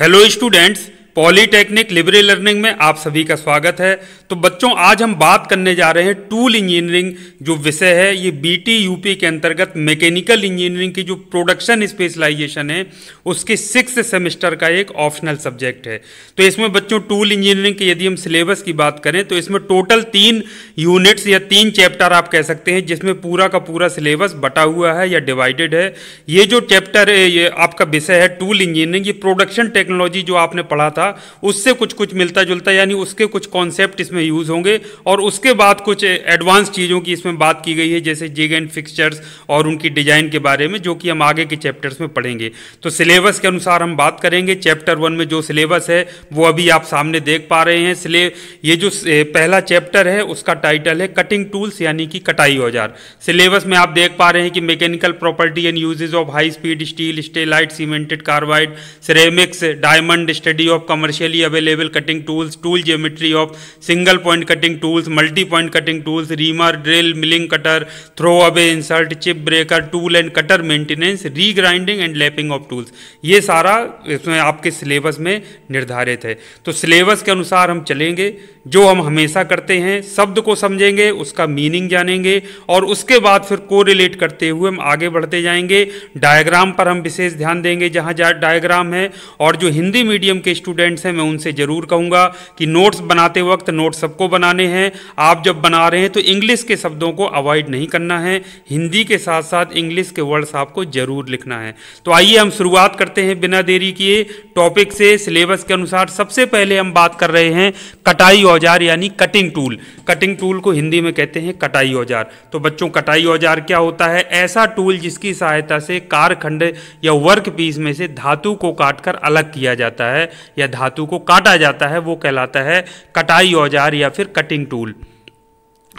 hello students polytechnic liberal learning में आप सभी का स्वागत है तो बच्चों आज हम बात करने जा रहे हैं टूल इंजीनियरिंग जो विषय है ये बी यूपी के अंतर्गत मैकेनिकल इंजीनियरिंग की जो प्रोडक्शन स्पेशलाइजेशन है उसके सिक्स सेमेस्टर का एक ऑप्शनल सब्जेक्ट है तो इसमें बच्चों टूल इंजीनियरिंग के यदि हम सिलेबस की बात करें तो इसमें टोटल तीन यूनिट्स या तीन चैप्टर आप कह सकते हैं जिसमें पूरा का पूरा सिलेबस बटा हुआ है या डिवाइडेड है ये जो चैप्टर है ये आपका विषय है टूल इंजीनियरिंग ये प्रोडक्शन टेक्नोलॉजी जो आपने पढ़ा था उससे कुछ कुछ मिलता जुलता यानी उसके कुछ कॉन्सेप्ट इसमें इसमें यूज़ होंगे और उसके बाद कुछ एडवांस चीज़ों की इसमें बात की गई है जैसे जिग एंड फिक्सचर्स और उनकी डिज़ाइन के बारे में जो कि हम आगे के चैप्टर्स में पढ़ेंगे तो सिलेबस के अनुसार हम बात करेंगे चैप्टर वन में जो सिलेबस है वो अभी आप सामने देख पा रहे हैं सिले ये जो पहला चैप्टर है उसका टाइटल है कटिंग टूल्स यानी कि कटाई औजार सिलेबस में आप देख पा रहे हैं कि mechanical property and uses of high speed steel stellite cemented carbide ceramics diamond study of commercially available cutting tools tool geometry of single single point cutting tools multi point cutting tools reamer drill milling cutter throw away insert chip breaker tool and cutter maintenance regrinding and lapping of tools ये सारा इसमें आपके syllabus में निर्धारित है तो syllabus के अनुसार हम चलेंगे जो हम हमेशा करते हैं शब्द को समझेंगे उसका मीनिंग जानेंगे और उसके बाद फिर को रिलेट करते हुए हम आगे बढ़ते जाएंगे डायग्राम पर हम विशेष ध्यान देंगे जहाँ डायग्राम है और जो हिंदी मीडियम के स्टूडेंट्स हैं मैं उनसे ज़रूर कहूँगा कि नोट्स बनाते वक्त नोट्स सबको बनाने हैं आप जब बना रहे हैं तो इंग्लिश के शब्दों को अवॉइड नहीं करना है हिंदी के साथ साथ इंग्लिश के वर्ड्स आपको ज़रूर लिखना है तो आइए हम शुरुआत करते हैं बिना देरी किए टॉपिक से सिलेबस के अनुसार सबसे पहले हम बात कर रहे हैं कटाई औजार यानी कटिंग टूल कटिंग टूल को हिंदी में कहते हैं कटाई औजार तो बच्चों कटाई औजार क्या होता है ऐसा टूल जिसकी सहायता से कारखंड या वर्क पीस में से धातु को काटकर अलग किया जाता है या धातु को काटा जाता है वो कहलाता है कटाई औजार औजार या फिर कटिंग टूल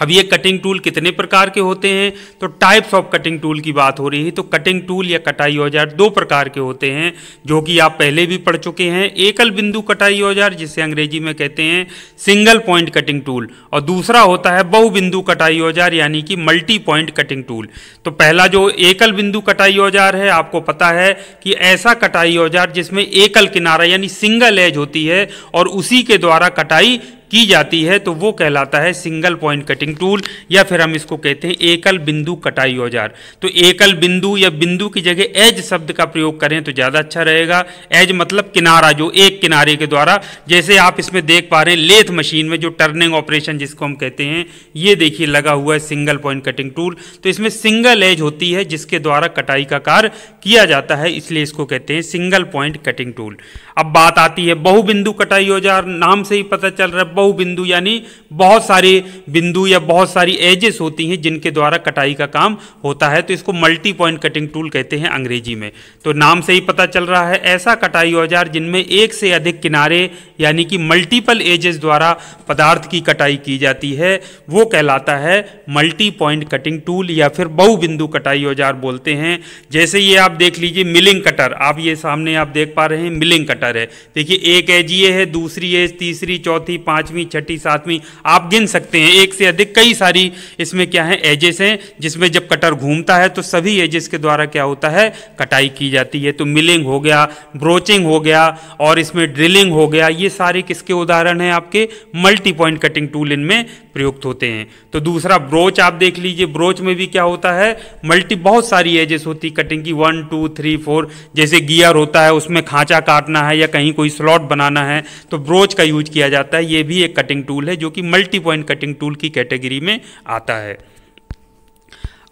अब ये कटिंग टूल कितने प्रकार के होते हैं तो टाइप्स ऑफ कटिंग टूल की बात हो रही है तो कटिंग टूल या कटाई औजार दो प्रकार के होते हैं जो कि आप पहले भी पढ़ चुके हैं एकल बिंदु कटाई औजार जिसे अंग्रेजी में कहते हैं सिंगल पॉइंट कटिंग टूल और दूसरा होता है बहुबिंदु कटाई औजार यानी कि मल्टी पॉइंट कटिंग टूल तो पहला जो एकल बिंदु कटाई औजार है आपको पता है कि ऐसा कटाई औजार जिसमें एकल किनारा यानी सिंगल एज होती है और उसी के द्वारा कटाई की जाती है तो वो कहलाता है सिंगल पॉइंट कटिंग टूल या फिर हम इसको कहते हैं एकल बिंदु कटाई औजार तो एकल बिंदु या बिंदु की जगह एज शब्द का प्रयोग करें तो ज़्यादा अच्छा रहेगा एज मतलब किनारा जो एक किनारे के द्वारा जैसे आप इसमें देख पा रहे हैं लेथ मशीन में जो टर्निंग ऑपरेशन जिसको हम कहते हैं ये देखिए लगा हुआ है सिंगल पॉइंट कटिंग टूल तो इसमें सिंगल एज होती है जिसके द्वारा कटाई का कार्य किया जाता है इसलिए इसको कहते हैं सिंगल पॉइंट कटिंग टूल अब बात आती है बहुबिंदु कटाई औजार नाम से ही पता चल रहा है बहुबिंदु यानी बहुत सारे बिंदु या बहुत सारी एजेस होती हैं जिनके द्वारा कटाई का काम होता है तो इसको मल्टी पॉइंट कटिंग टूल कहते हैं अंग्रेजी में तो नाम से ही पता चल रहा है ऐसा कटाई औजार जिनमें एक से अधिक किनारे यानी कि मल्टीपल एजेस द्वारा पदार्थ की कटाई की जाती है वो कहलाता है मल्टी पॉइंट कटिंग टूल या फिर बहुबिंदु कटाई औजार बोलते हैं जैसे ये आप देख लीजिए मिलिंग कटर आप ये सामने आप देख पा रहे हैं मिलिंग कटर लेटर है देखिए एक ये है दूसरी एज तीसरी चौथी पांचवी छठी सातवीं आप गिन सकते हैं एक से अधिक कई सारी इसमें क्या है एजेस हैं जिसमें जब कटर घूमता है तो सभी एजेस के द्वारा क्या होता है कटाई की जाती है तो मिलिंग हो गया ब्रोचिंग हो गया और इसमें ड्रिलिंग हो गया ये सारे किसके उदाहरण हैं आपके मल्टी पॉइंट कटिंग टूल इनमें प्रयुक्त होते हैं तो दूसरा ब्रोच आप देख लीजिए ब्रोच में भी क्या होता है मल्टी बहुत सारी एजेस होती कटिंग की वन टू थ्री फोर जैसे गियर होता है उसमें खांचा काटना है है या कहीं कोई स्लॉट बनाना है तो ब्रोच का यूज किया जाता है ये भी एक कटिंग टूल है जो कि मल्टी पॉइंट कटिंग टूल की कैटेगरी में आता है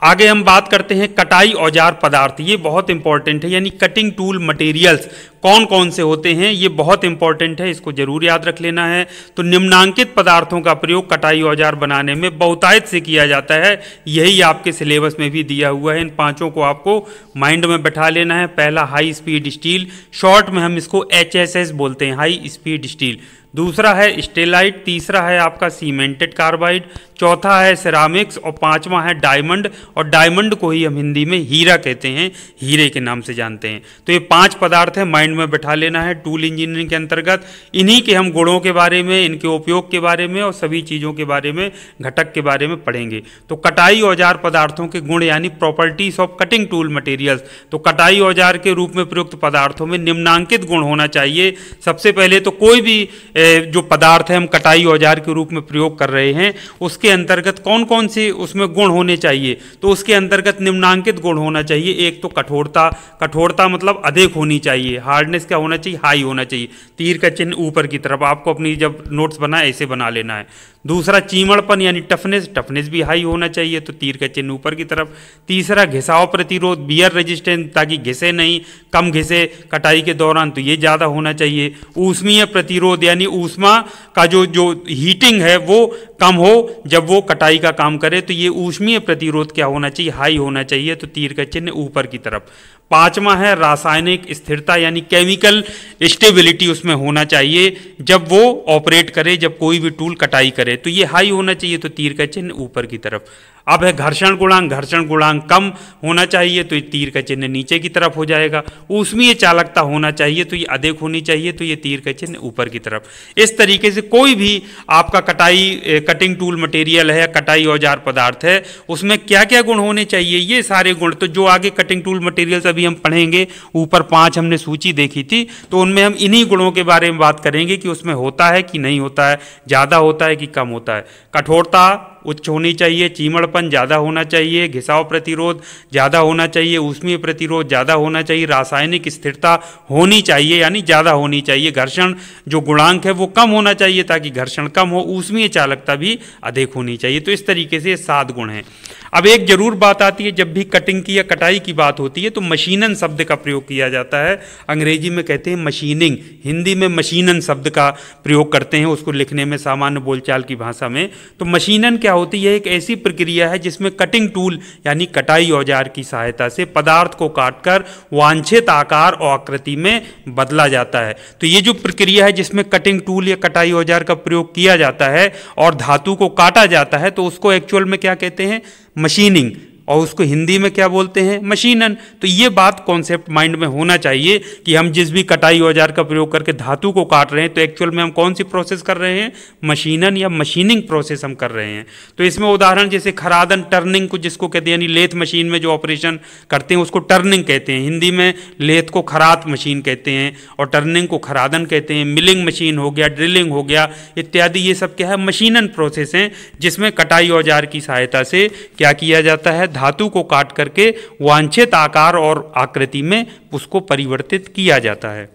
आगे हम बात करते हैं कटाई औजार पदार्थ ये बहुत इंपॉर्टेंट है यानी कटिंग टूल मटेरियल्स कौन कौन से होते हैं ये बहुत इंपॉर्टेंट है इसको जरूर याद रख लेना है तो निम्नांकित पदार्थों का प्रयोग कटाई औजार बनाने में बहुतायत से किया जाता है यही आपके सिलेबस में भी दिया हुआ है इन पांचों को आपको माइंड में बैठा लेना है पहला हाई स्पीड स्टील शॉर्ट में हम इसको एच बोलते हैं हाई स्पीड स्टील दूसरा है स्टेलाइट तीसरा है आपका सीमेंटेड कार्बाइड चौथा है सिरामिक्स और पांचवा है डायमंड और डायमंड को ही हम हिंदी में हीरा कहते हैं हीरे के नाम से जानते हैं तो ये पांच पदार्थ हैं माइंड में बैठा लेना है टूल इंजीनियरिंग के अंतर्गत इन्हीं के हम गुणों के बारे में इनके उपयोग के बारे में और सभी चीज़ों के बारे में घटक के बारे में पढ़ेंगे तो कटाई औजार पदार्थों के गुण यानी properties of cutting tool materials तो कटाई औजार के रूप में प्रयुक्त पदार्थों में निम्नांकित गुण होना चाहिए सबसे पहले तो कोई भी जो पदार्थ है हम कटाई औजार के रूप में प्रयोग कर रहे हैं उसके अंतर्गत कौन कौन से उसमें गुण होने चाहिए तो उसके अंतर्गत निम्नांकित गुण होना चाहिए एक तो कठोरता कठोरता मतलब अधिक होनी चाहिए हार्डनेस क्या होना चाहिए हाई होना चाहिए तीर का चिन्ह ऊपर की तरफ आपको अपनी जब नोट्स बनाए ऐसे बना लेना है दूसरा चीमड़पन यानी टफनेस टफनेस भी हाई होना चाहिए तो तीर का चिन्ह ऊपर की तरफ तीसरा घिसाव प्रतिरोध बियर रेजिस्टेंस ताकि घिसे नहीं कम घिसे कटाई के दौरान तो ये ज़्यादा होना चाहिए ऊष्मीय प्रतिरोध यानी ऊष्मा का जो जो हीटिंग है वो कम हो जब वो कटाई का काम करे तो ये ऊष्मीय प्रतिरोध क्या होना चाहिए हाई होना चाहिए तो तीर का चिन्ह ऊपर की तरफ पांचवा है रासायनिक स्थिरता यानी केमिकल स्टेबिलिटी उसमें होना चाहिए जब वो ऑपरेट करे जब कोई भी टूल कटाई करे तो ये हाई होना चाहिए तो तीर का चिन्ह ऊपर की तरफ अब है घर्षण गुणांक घर्षण गुणांक कम होना चाहिए तो ये तीर का चिन्ह नीचे की तरफ हो जाएगा उसमें ये चालकता होना चाहिए तो ये अधिक होनी चाहिए तो ये तीर का चिन्ह ऊपर की तरफ इस तरीके से कोई भी आपका कटाई कटिंग टूल मटेरियल है कटाई औजार पदार्थ है उसमें क्या क्या गुण होने चाहिए ये सारे गुण तो जो आगे कटिंग टूल मटेरियल अभी हम पढ़ेंगे ऊपर पाँच हमने सूची देखी थी तो उनमें हम इन्हीं गुणों के बारे में बात करेंगे कि उसमें होता है कि नहीं होता है ज़्यादा होता है कि कम होता है कठोरता उच्च होनी चाहिए चीमड़पन ज़्यादा होना चाहिए घिसाव प्रतिरोध ज़्यादा होना चाहिए उष्मीय प्रतिरोध ज़्यादा होना चाहिए रासायनिक स्थिरता होनी चाहिए यानी ज़्यादा होनी चाहिए घर्षण जो गुणांक है वो कम होना चाहिए ताकि घर्षण कम हो उष्मीय चालकता भी अधिक होनी चाहिए तो इस तरीके से सात गुण हैं अब एक जरूर बात आती है जब भी कटिंग की या कटाई की बात होती है तो मशीनन शब्द का प्रयोग किया जाता है अंग्रेजी में कहते हैं मशीनिंग हिंदी में मशीनन शब्द का प्रयोग करते हैं उसको लिखने में सामान्य बोलचाल की भाषा में तो मशीनन क्या क्या होती है एक ऐसी प्रक्रिया है जिसमें कटिंग टूल यानी कटाई औजार की सहायता से पदार्थ को काटकर वांछित आकार और आकृति में बदला जाता है तो ये जो प्रक्रिया है जिसमें कटिंग टूल या कटाई औजार का प्रयोग किया जाता है और धातु को काटा जाता है तो उसको एक्चुअल में क्या कहते हैं मशीनिंग और उसको हिंदी में क्या बोलते हैं मशीनन तो ये बात कॉन्सेप्ट माइंड में होना चाहिए कि हम जिस भी कटाई औजार का प्रयोग करके धातु को काट रहे हैं तो एक्चुअल में हम कौन सी प्रोसेस कर रहे हैं मशीनन या मशीनिंग प्रोसेस हम कर रहे हैं तो इसमें उदाहरण जैसे खरादन टर्निंग को जिसको कहते हैं यानी लेथ मशीन में जो ऑपरेशन करते हैं उसको टर्निंग कहते हैं हिंदी में लेथ को खरात मशीन कहते हैं और टर्निंग को खरादन कहते हैं मिलिंग मशीन हो गया ड्रिलिंग हो गया इत्यादि ये सब क्या है मशीनन प्रोसेस हैं जिसमें कटाई औजार की सहायता से क्या किया जाता है धातु को काट करके वांछित आकार और आकृति में उसको परिवर्तित किया जाता है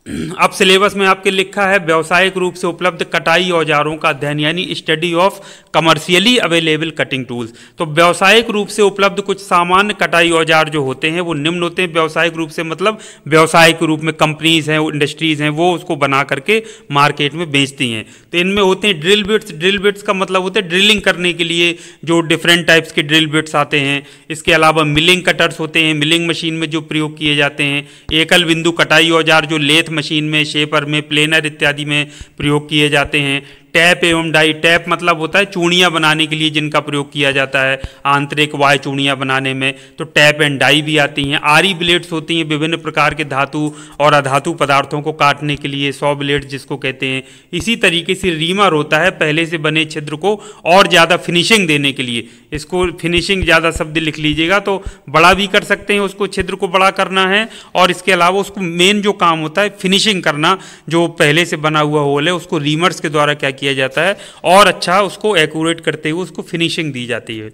अब सिलेबस में आपके लिखा है व्यावसायिक रूप से उपलब्ध कटाई औजारों का अध्ययन यानी study of commercially available cutting tools तो व्यावसायिक रूप से उपलब्ध कुछ सामान्य कटाई औजार जो होते हैं वो निम्न होते हैं व्यावसायिक रूप से मतलब व्यावसायिक रूप में कंपनीज हैं इंडस्ट्रीज हैं वो उसको बना करके मार्केट में बेचती हैं तो इनमें होते हैं ड्रिल बिट्स ड्रिल बिट्स का मतलब होता है ड्रिलिंग करने के लिए जो डिफरेंट टाइप्स के ड्रिल बिट्स आते हैं इसके अलावा मिलिंग कटर्स होते हैं मिलिंग मशीन में जो प्रयोग किए जाते हैं एकल बिंदु कटाई औजार जो लेथ मशीन में शेपर में प्लेनर इत्यादि में प्रयोग किए जाते हैं टैप एवं डाई टैप मतलब होता है चूड़ियाँ बनाने के लिए जिनका प्रयोग किया जाता है आंतरिक वाय चूड़ियाँ बनाने में तो टैप एंड डाई भी आती हैं आरी ब्लेड्स होती हैं विभिन्न प्रकार के धातु और अधातु पदार्थों को काटने के लिए सौ ब्लेड जिसको कहते हैं इसी तरीके से रीमर होता है पहले से बने छिद्र को और ज़्यादा फिनिशिंग देने के लिए इसको फिनिशिंग ज़्यादा शब्द लिख लीजिएगा तो बड़ा भी कर सकते हैं उसको छिद्र को बड़ा करना है और इसके अलावा उसको मेन जो काम होता है फिनिशिंग करना जो पहले से बना हुआ होल है उसको रीमर्स के द्वारा क्या किया जाता है और अच्छा उसको एकूरेट करते हुए उसको फिनिशिंग दी जाती है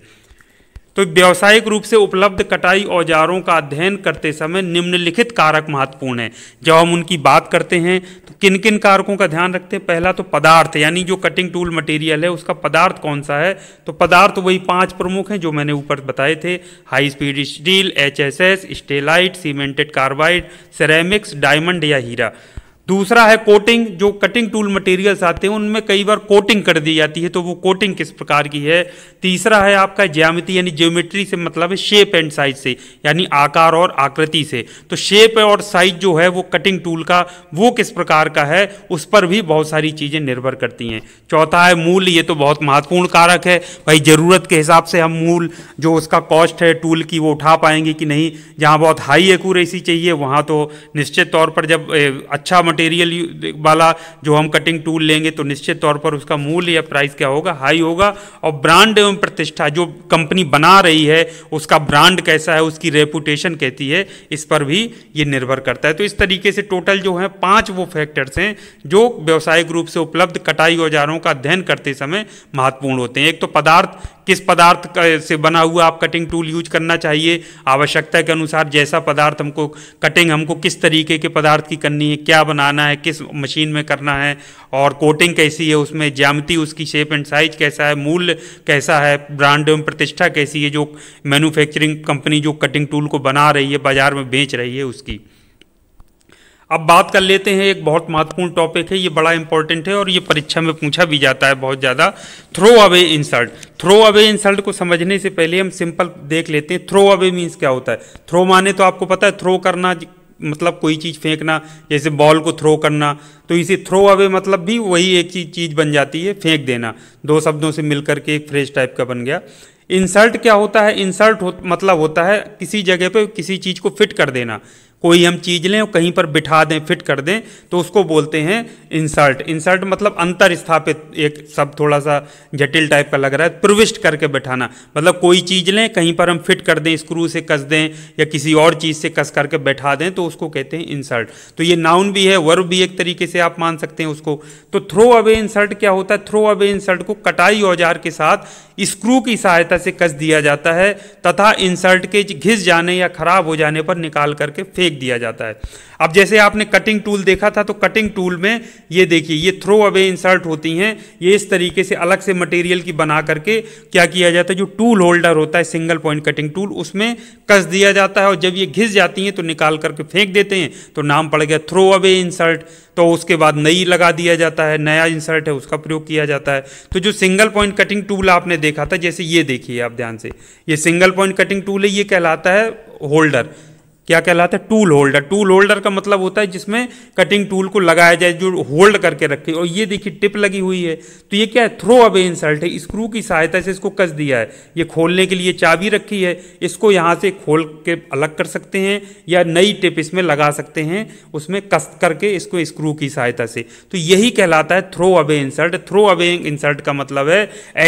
तो व्यावसायिक रूप से उपलब्ध कटाई औजारों का अध्ययन करते समय निम्नलिखित कारक महत्वपूर्ण है जब हम उनकी बात करते हैं तो किन किन कारकों का ध्यान रखते हैं पहला तो पदार्थ यानी जो कटिंग टूल मटेरियल है उसका पदार्थ कौन सा है तो पदार्थ वही पांच प्रमुख हैं जो मैंने ऊपर बताए थे high speed steel H S S stellite cemented carbide ceramics diamond या हीरा दूसरा है कोटिंग जो कटिंग टूल मटेरियल्स आते हैं उनमें कई बार कोटिंग कर दी जाती है तो वो कोटिंग किस प्रकार की है तीसरा है आपका ज्यामिति यानी ज्योमेट्री से मतलब है शेप एंड साइज से यानी आकार और आकृति से तो शेप और साइज जो है वो कटिंग टूल का वो किस प्रकार का है उस पर भी बहुत सारी चीज़ें निर्भर करती हैं चौथा है मूल ये तो बहुत महत्वपूर्ण कारक है भाई ज़रूरत के हिसाब से हम मूल जो उसका कॉस्ट है टूल की वो उठा पाएंगे कि नहीं जहाँ बहुत हाई एकूरेसी चाहिए वहाँ तो निश्चित तौर पर जब अच्छा मटेरियल वाला जो हम कटिंग टूल लेंगे तो निश्चित तौर पर उसका मूल्य या प्राइस क्या होगा हाई होगा और ब्रांड एवं प्रतिष्ठा जो कंपनी बना रही है उसका ब्रांड कैसा है उसकी रेपुटेशन कहती है इस पर भी ये निर्भर करता है तो इस तरीके से टोटल जो है पाँच वो फैक्टर्स हैं जो व्यावसायिक रूप से उपलब्ध कटाई औजारों का अध्ययन करते समय महत्वपूर्ण होते हैं एक तो पदार्थ किस पदार्थ से बना हुआ आप कटिंग टूल यूज करना चाहिए आवश्यकता के अनुसार जैसा पदार्थ हमको कटिंग हमको किस तरीके के पदार्थ की करनी है क्या बनाना है किस मशीन में करना है और कोटिंग कैसी है उसमें ज्यामिति उसकी शेप एंड साइज कैसा है मूल्य कैसा है ब्रांड एवं प्रतिष्ठा कैसी है जो मैन्युफैक्चरिंग कंपनी जो कटिंग टूल को बना रही है बाज़ार में बेच रही है उसकी अब बात कर लेते हैं एक बहुत महत्वपूर्ण टॉपिक है ये बड़ा इंपॉर्टेंट है और ये परीक्षा में पूछा भी जाता है बहुत ज़्यादा throw away insert throw away insert को समझने से पहले हम सिंपल देख लेते हैं थ्रो अवे मीन्स क्या होता है थ्रो माने तो आपको पता है थ्रो करना मतलब कोई चीज़ फेंकना जैसे बॉल को थ्रो करना तो इसे थ्रो अवे मतलब भी वही एक चीज चीज़ बन जाती है फेंक देना दो शब्दों से मिलकर के एक फ्रेश टाइप का बन गया इंसल्ट क्या होता है इंसल्ट हो, मतलब होता है किसी जगह पे किसी चीज़ को फिट कर देना कोई हम चीज़ लें और कहीं पर बिठा दें फिट कर दें तो उसको बोलते हैं इंसर्ट इंसर्ट मतलब अंतर स्थापित एक सब थोड़ा सा जटिल टाइप का लग रहा है प्रविष्ट करके बैठाना मतलब कोई चीज़ लें कहीं पर हम फिट कर दें स्क्रू से कस दें या किसी और चीज़ से कस करके बैठा दें तो उसको कहते हैं इंसर्ट तो ये नाउन भी है वर्ब भी एक तरीके से आप मान सकते हैं उसको तो थ्रो अवे इंसर्ट क्या होता है थ्रो अवे इंसर्ट को कटाई औजार के साथ स्क्रू की सहायता से कस दिया जाता है तथा इंसर्ट के घिस जाने या खराब हो जाने पर निकाल करके फेंक टिप दिया जाता है अब जैसे आपने कटिंग टूल देखा था तो कटिंग टूल में ये देखिए ये थ्रो अवे इंसर्ट होती हैं ये इस तरीके से अलग से मटेरियल की बना करके क्या किया जाता है जो टूल होल्डर होता है सिंगल पॉइंट कटिंग टूल उसमें कस दिया जाता है और जब ये घिस जाती हैं तो निकाल करके फेंक देते हैं तो नाम पड़ गया थ्रो अवे इंसर्ट तो उसके बाद नई लगा दिया जाता है नया इंसर्ट है उसका प्रयोग किया जाता है तो जो सिंगल पॉइंट कटिंग टूल आपने देखा था जैसे ये देखिए आप ध्यान से ये सिंगल पॉइंट कटिंग टूल है ये कहलाता है होल्डर क्या कहलाता है टूल होल्डर टूल होल्डर का मतलब होता है जिसमें कटिंग टूल को लगाया जाए जो होल्ड करके रखे और ये देखिए टिप लगी हुई है तो ये क्या है थ्रो अवे इंसल्ट है स्क्रू की सहायता से इसको कस दिया है ये खोलने के लिए चाबी रखी है इसको यहाँ से खोल के अलग कर सकते हैं या नई टिप इसमें लगा सकते हैं उसमें कस करके इसको स्क्रू की सहायता से तो यही कहलाता है throw away insert throw away insert का मतलब है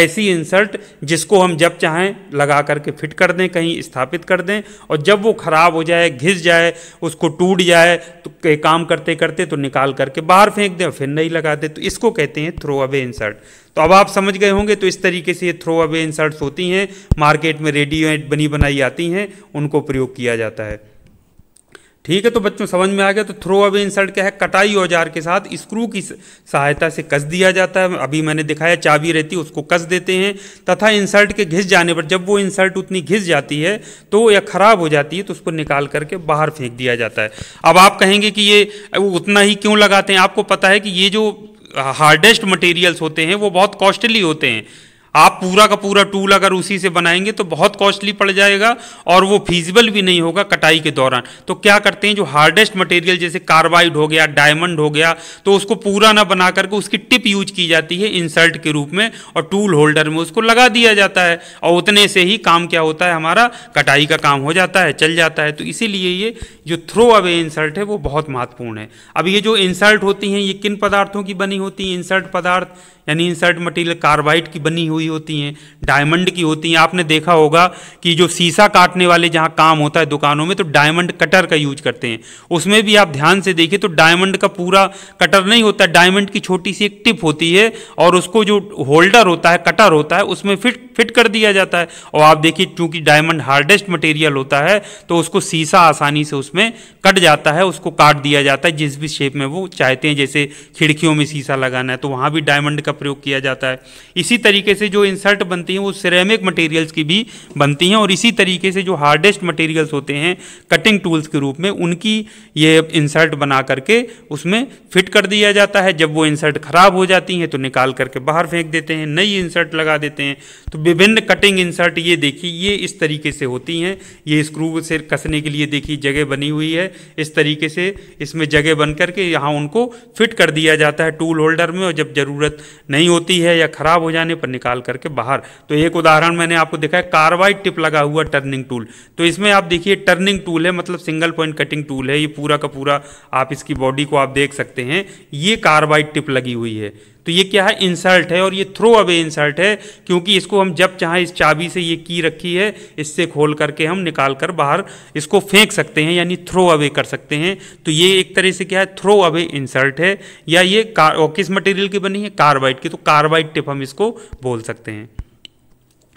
ऐसी इंसल्ट जिसको हम जब चाहें लगा करके फिट कर दें कहीं स्थापित कर दें और जब वो खराब हो जाए जाए घिस जाए उसको टूट जाए तो काम करते करते तो निकाल करके बाहर फेंक दें फिर नहीं लगाते तो इसको कहते हैं थ्रो अवे इंसर्ट तो अब आप समझ गए होंगे तो इस तरीके से ये थ्रो अवे इंसर्ट्स होती हैं मार्केट में रेडीमेड बनी बनाई आती हैं उनको प्रयोग किया जाता है ठीक है तो बच्चों समझ में आ गया तो थ्रो अवे इंसर्ट क्या है कटाई औजार के साथ स्क्रू की सहायता से कस दिया जाता है अभी मैंने दिखाया चाबी रहती है उसको कस देते हैं तथा इंसर्ट के घिस जाने पर जब वो इंसर्ट उतनी घिस जाती है तो या खराब हो जाती है तो उसको निकाल करके बाहर फेंक दिया जाता है अब आप कहेंगे कि ये उतना ही क्यों लगाते हैं आपको पता है कि ये जो हार्डेस्ट मटेरियल्स होते हैं वो बहुत कॉस्टली होते हैं आप पूरा का पूरा टूल अगर उसी से बनाएंगे तो बहुत कॉस्टली पड़ जाएगा और वो फिजिबल भी नहीं होगा कटाई के दौरान तो क्या करते हैं जो हार्डेस्ट मटेरियल जैसे कार्बाइड हो गया डायमंड हो गया तो उसको पूरा ना बना करके उसकी टिप यूज की जाती है इंसर्ट के रूप में और टूल होल्डर में उसको लगा दिया जाता है और उतने से ही काम क्या होता है हमारा कटाई का काम हो जाता है चल जाता है तो इसीलिए ये जो थ्रो अवे इंसर्ट है वो बहुत महत्वपूर्ण है अब ये जो इंसर्ट होती हैं ये किन पदार्थों की बनी होती हैं इंसर्ट पदार्थ यानी इंसर्ट मटेरियल कार्बाइड की बनी होती हुई होती हैं डायमंड की होती हैं आपने देखा होगा कि जो शीशा काटने वाले जहाँ काम होता है दुकानों में तो डायमंड कटर का यूज करते हैं उसमें भी आप ध्यान से देखिए तो डायमंड का पूरा कटर नहीं होता डायमंड की छोटी सी एक टिप होती है और उसको जो होल्डर होता है कटर होता है उसमें फिट फिट कर दिया जाता है और आप देखिए चूंकि डायमंड हार्डेस्ट मटेरियल होता है तो उसको शीशा आसानी से उसमें कट जाता है उसको काट दिया जाता है जिस भी शेप में वो चाहते हैं जैसे खिड़कियों में शीशा लगाना है तो वहां भी डायमंड का प्रयोग किया जाता है इसी तरीके से जो इंसर्ट बनती हैं वो सिरेमिक मटेरियल्स की भी बनती हैं और इसी तरीके से जो हार्डेस्ट मटेरियल्स होते हैं कटिंग टूल्स के रूप में उनकी ये इंसर्ट बना करके उसमें फिट कर दिया जाता है जब वो इंसर्ट खराब हो जाती हैं तो निकाल करके बाहर फेंक देते हैं नई इंसर्ट लगा देते हैं तो विभिन्न कटिंग इंसर्ट ये देखिए ये इस तरीके से होती हैं ये स्क्रू से कसने के लिए देखिए जगह बनी हुई है इस तरीके से इसमें जगह बन करके यहाँ उनको फिट कर दिया जाता है टूल होल्डर में और जब ज़रूरत नहीं होती है या ख़राब हो जाने पर निकाल निकाल करके बाहर तो एक उदाहरण मैंने आपको देखा है कार्बाइड टिप लगा हुआ टर्निंग टूल तो इसमें आप देखिए टर्निंग टूल है मतलब सिंगल पॉइंट कटिंग टूल है ये पूरा का पूरा आप इसकी बॉडी को आप देख सकते हैं ये कार्बाइड टिप लगी हुई है तो ये क्या है इंसल्ट है और ये थ्रो अवे इंसल्ट है क्योंकि इसको हम जब चाहें इस चाबी से ये की रखी है इससे खोल करके हम निकाल कर बाहर इसको फेंक सकते हैं यानी थ्रो अवे कर सकते हैं तो ये एक तरह से क्या है थ्रो अवे इंसल्ट है या ये किस मटेरियल की बनी है कार्बाइड की तो कार्बाइड टिप हम इसको बोल सकते हैं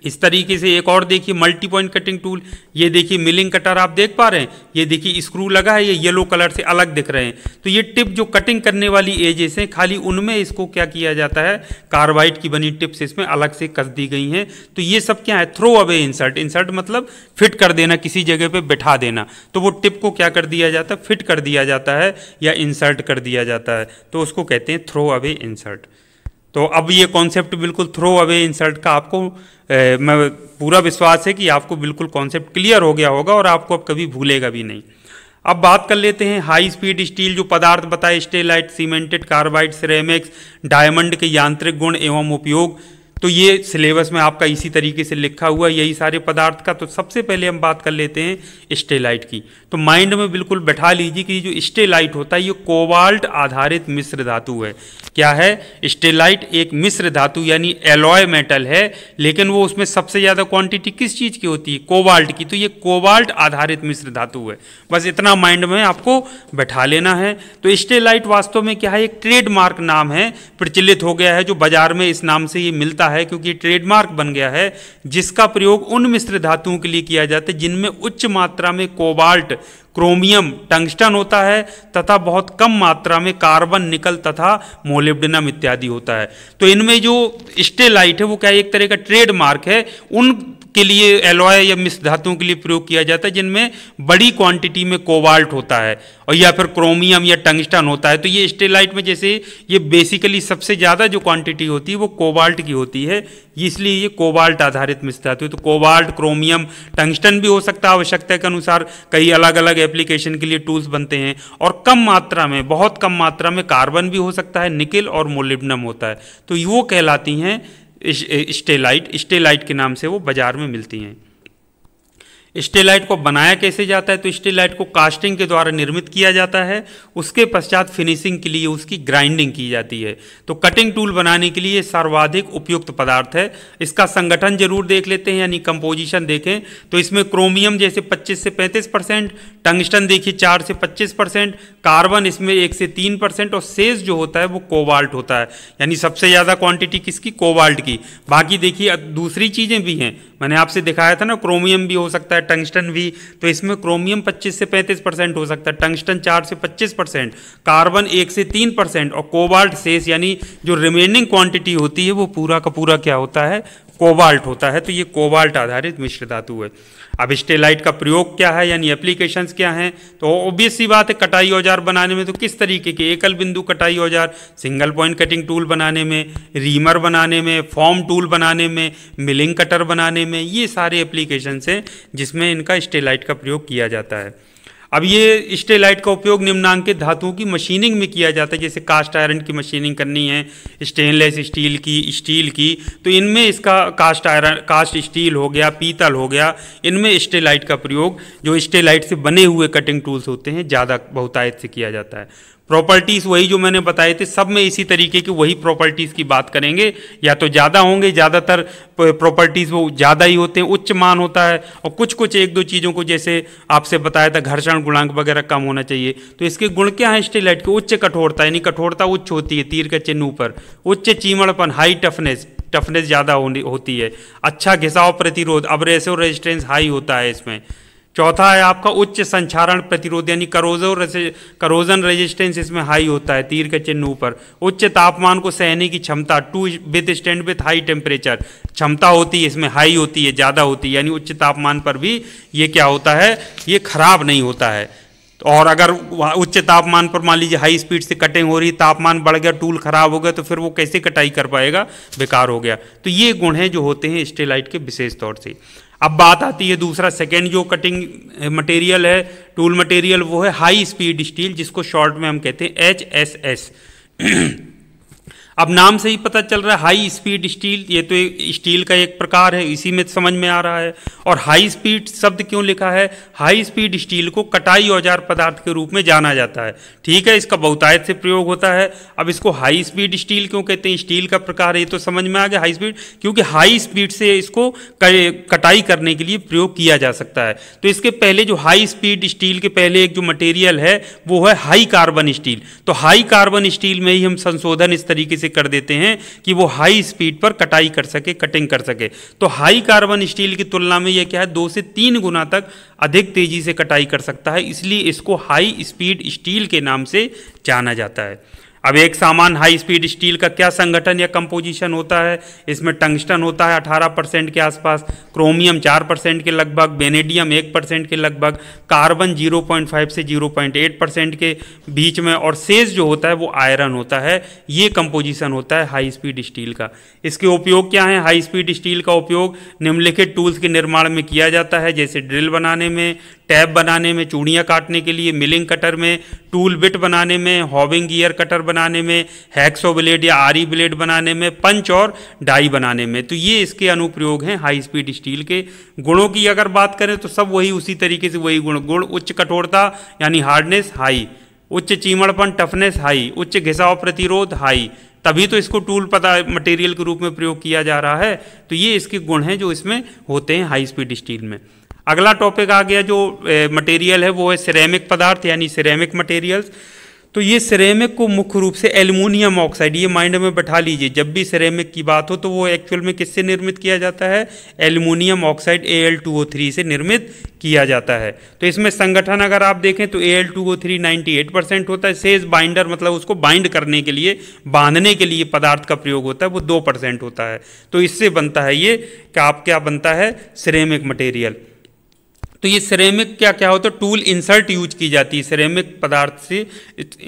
इस तरीके से एक और देखिए मल्टी पॉइंट कटिंग टूल ये देखिए मिलिंग कटर आप देख पा रहे हैं ये देखिए स्क्रू लगा है ये येलो कलर से अलग दिख रहे हैं तो ये टिप जो कटिंग करने वाली एजेस हैं खाली उनमें इसको क्या किया जाता है कार्बाइड की बनी टिप्स इसमें अलग से कस दी गई हैं तो ये सब क्या है थ्रो अवे इंसर्ट इंसर्ट मतलब फिट कर देना किसी जगह पर बैठा देना तो वो टिप को क्या कर दिया जाता है फिट कर दिया जाता है या इंसर्ट कर दिया जाता है तो उसको कहते हैं थ्रो अवे इंसर्ट तो अब ये कॉन्सेप्ट बिल्कुल थ्रो अवे इंसर्ट का आपको ए, मैं पूरा विश्वास है कि आपको बिल्कुल कॉन्सेप्ट क्लियर हो गया होगा और आपको अब कभी भूलेगा भी नहीं अब बात कर लेते हैं हाई स्पीड स्टील जो पदार्थ बताए stellite cemented carbide ceramics diamond के यांत्रिक गुण एवं उपयोग तो ये सिलेबस में आपका इसी तरीके से लिखा हुआ यही सारे पदार्थ का तो सबसे पहले हम बात कर लेते हैं स्टेलाइट की तो माइंड में बिल्कुल बैठा लीजिए कि जो स्टेलाइट होता है ये कोबाल्ट आधारित मिश्र धातु है क्या है स्टेलाइट एक मिश्र धातु यानी एलॉय मेटल है लेकिन वो उसमें सबसे ज़्यादा क्वांटिटी किस चीज़ की होती है कोबाल्ट की तो ये कोबाल्ट आधारित मिश्र धातु है बस इतना माइंड में आपको बैठा लेना है तो स्टेलाइट वास्तव में क्या है एक ट्रेडमार्क नाम है प्रचलित हो गया है जो बाजार में इस नाम से ये मिलता है है क्योंकि ट्रेडमार्क बन गया है जिसका प्रयोग उन मिश्र धातुओं के लिए किया जाता है जिनमें उच्च मात्रा में कोबाल्ट क्रोमियम टंगस्टन होता है तथा बहुत कम मात्रा में कार्बन निकल तथा मोलिब्डनम इत्यादि होता है तो इनमें जो स्टेलाइट है वो क्या एक तरह का ट्रेडमार्क है उन के लिए एलॉय या मिस धातुओं के लिए प्रयोग किया जाता है जिनमें बड़ी क्वांटिटी में कोबाल्ट होता है और या फिर क्रोमियम या टंगस्टन होता है तो ये स्टेलाइट में जैसे ये बेसिकली सबसे ज़्यादा जो क्वांटिटी होती है वो कोबाल्ट की होती है इसलिए ये कोबाल्ट आधारित मिस धातु तो कोबाल्ट क्रोमियम टंगस्टन भी हो सकता है आवश्यकता के अनुसार कई अलग अलग एप्लीकेशन के लिए टूल्स बनते हैं और कम मात्रा में बहुत कम मात्रा में कार्बन भी हो सकता है निकिल और मोलिबनम होता है तो वो कहलाती हैं स्टेलाइट स्टेलाइट के नाम से वो बाज़ार में मिलती हैं स्टेलाइट को बनाया कैसे जाता है तो स्टेलाइट को कास्टिंग के द्वारा निर्मित किया जाता है उसके पश्चात फिनिशिंग के लिए उसकी ग्राइंडिंग की जाती है तो कटिंग टूल बनाने के लिए सर्वाधिक उपयुक्त पदार्थ है इसका संगठन जरूर देख लेते हैं यानी कंपोजिशन देखें तो इसमें क्रोमियम जैसे 25 से 35 परसेंट टंगस्टन देखिए 4 से 25 परसेंट कार्बन इसमें 1 से 3 परसेंट और सेज जो होता है वो कोबाल्ट होता है यानी सबसे ज़्यादा क्वांटिटी किसकी कोबाल्ट की बाकी देखिए दूसरी चीज़ें भी हैं मैंने आपसे दिखाया था ना क्रोमियम भी हो सकता है टंगस्टन भी तो इसमें क्रोमियम 25 से 35 परसेंट हो सकता है टंगस्टन 4 से 25 परसेंट कार्बन 1 से 3 परसेंट और कोबाल्ट सेस यानी जो रिमेनिंग क्वांटिटी होती है वो पूरा का पूरा क्या होता है कोबाल्ट होता है तो ये कोबाल्ट आधारित मिश्र धातु है अब स्टेलाइट का प्रयोग क्या है यानी एप्लीकेशंस क्या हैं तो ऑब्वियस सी बात है कटाई औजार बनाने में तो किस तरीके के एकल बिंदु कटाई औजार सिंगल पॉइंट कटिंग टूल बनाने में रीमर बनाने में फॉर्म टूल बनाने में मिलिंग कटर बनाने में ये सारे एप्लीकेशंस हैं जिसमें इनका स्टेलाइट का प्रयोग किया जाता है अब ये स्टेलाइट का उपयोग निम्नांकित धातुओं की मशीनिंग में किया जाता है जैसे कास्ट आयरन की मशीनिंग करनी है स्टेनलेस स्टील की स्टील की तो इनमें इसका कास्ट आयरन कास्ट स्टील हो गया पीतल हो गया इनमें स्टेलाइट का प्रयोग जो स्टेलाइट से बने हुए कटिंग टूल्स होते हैं ज़्यादा बहुतायत से किया जाता है प्रॉपर्टीज़ वही जो मैंने बताए थे सब में इसी तरीके की वही प्रॉपर्टीज़ की बात करेंगे या तो ज़्यादा होंगे ज़्यादातर प्रॉपर्टीज़ वो ज़्यादा ही होते हैं उच्च मान होता है और कुछ कुछ एक दो चीज़ों को जैसे आपसे बताया था घर्षण गुणांक वगैरह कम होना चाहिए तो इसके गुण क्या हैं स्टेलाइट के उच्च कठोरता यानी कठोरता उच्च होती है तीर के चिन्ह ऊपर उच्च चीमड़पन हाई टफनेस टफनेस ज़्यादा होती है अच्छा घिसाव प्रतिरोध अब रेसो रेजिस्टेंस हाई होता है इसमें चौथा है आपका उच्च संचारण प्रतिरोध यानी करोजो करोजन रेजिस्टेंस इसमें हाई होता है तीर के चिन्ह ऊपर उच्च तापमान को सहने की क्षमता to withstand with high temperature क्षमता होती है इसमें हाई होती है ज़्यादा होती है यानी उच्च तापमान पर भी ये क्या होता है ये खराब नहीं होता है और अगर उच्च तापमान पर मान लीजिए हाई स्पीड से कटिंग हो रही तापमान बढ़ गया टूल खराब हो गया तो फिर वो कैसे कटाई कर पाएगा बेकार हो गया तो ये गुण हैं जो होते हैं स्टेलाइट के विशेष तौर से अब बात आती है दूसरा सेकेंड जो कटिंग मटेरियल eh, है टूल मटेरियल वो है हाई स्पीड स्टील जिसको शॉर्ट में हम कहते हैं एच एस एस अब नाम से ही पता चल रहा है हाई स्पीड स्टील ये तो स्टील का एक प्रकार है इसी में समझ में आ रहा है और हाई स्पीड शब्द क्यों लिखा है हाई स्पीड स्टील को कटाई औजार पदार्थ के रूप में जाना जाता है ठीक है इसका बहुतायत से प्रयोग होता है अब इसको हाई स्पीड स्टील क्यों कहते हैं स्टील का प्रकार है ये तो समझ में आ गया हाई स्पीड क्योंकि हाई स्पीड से इसको कटाई करने के लिए प्रयोग किया जा सकता है तो इसके पहले जो हाई स्पीड स्टील के पहले एक जो मटेरियल है वो है हाई कार्बन स्टील तो हाई कार्बन स्टील में ही हम संशोधन इस तरीके से कर देते हैं कि वो हाई स्पीड पर कटाई कर सके कटिंग कर सके तो हाई कार्बन स्टील की तुलना में यह क्या है दो से तीन गुना तक अधिक तेजी से कटाई कर सकता है इसलिए इसको हाई स्पीड स्टील के नाम से जाना जाता है अब एक सामान हाई स्पीड स्टील का क्या संगठन या कंपोजिशन होता है इसमें टंगस्टन होता है 18 परसेंट के आसपास क्रोमियम 4 परसेंट के लगभग बेनेडियम 1 परसेंट के लगभग कार्बन 0.5 से 0.8 परसेंट के बीच में और सेज जो होता है वो आयरन होता है ये कंपोजिशन होता है हाई स्पीड स्टील का इसके उपयोग क्या है हाई स्पीड स्टील का उपयोग निम्नलिखित टूल्स के निर्माण में किया जाता है जैसे ड्रिल बनाने में टैब बनाने में चूड़ियाँ काटने के लिए मिलिंग कटर में टूल बिट बनाने में हॉबिंग गियर कटर बनाने में हैक्सो ब्लेड या आरी ब्लेड बनाने में पंच और डाई बनाने में तो ये इसके अनुप्रयोग हैं हाई स्पीड स्टील के गुणों की अगर बात करें तो सब वही उसी तरीके से वही गुण गुण उच्च कठोरता यानी हार्डनेस हाई उच्च चीमड़पन टफनेस हाई उच्च घिसाव प्रतिरोध हाई तभी तो इसको टूल पता मटेरियल के रूप में प्रयोग किया जा रहा है तो ये इसके गुण हैं जो इसमें होते हैं हाई स्पीड स्टील में अगला टॉपिक आ गया जो मटेरियल है वो है सिरेमिक पदार्थ यानी सिरेमिक मटेरियल्स तो ये सिरेमिक को मुख्य रूप से एल्यूमिनियम ऑक्साइड ये माइंड में बैठा लीजिए जब भी सिरेमिक की बात हो तो वो एक्चुअल में किससे निर्मित किया जाता है एल्यूमिनियम ऑक्साइड थ्री से निर्मित किया जाता है तो इसमें संगठन अगर आप देखें तो नाइन्टी एट परसेंट होता है सेज बाइंडर मतलब उसको बाइंड करने के लिए बांधने के लिए पदार्थ का प्रयोग होता है वो दो परसेंट होता है तो इससे बनता है ये क्या आप क्या बनता है सिरेमिक मटेरियल तो ये सिरेमिक क्या क्या होता है टूल इंसर्ट यूज की जाती है सिरेमिक पदार्थ से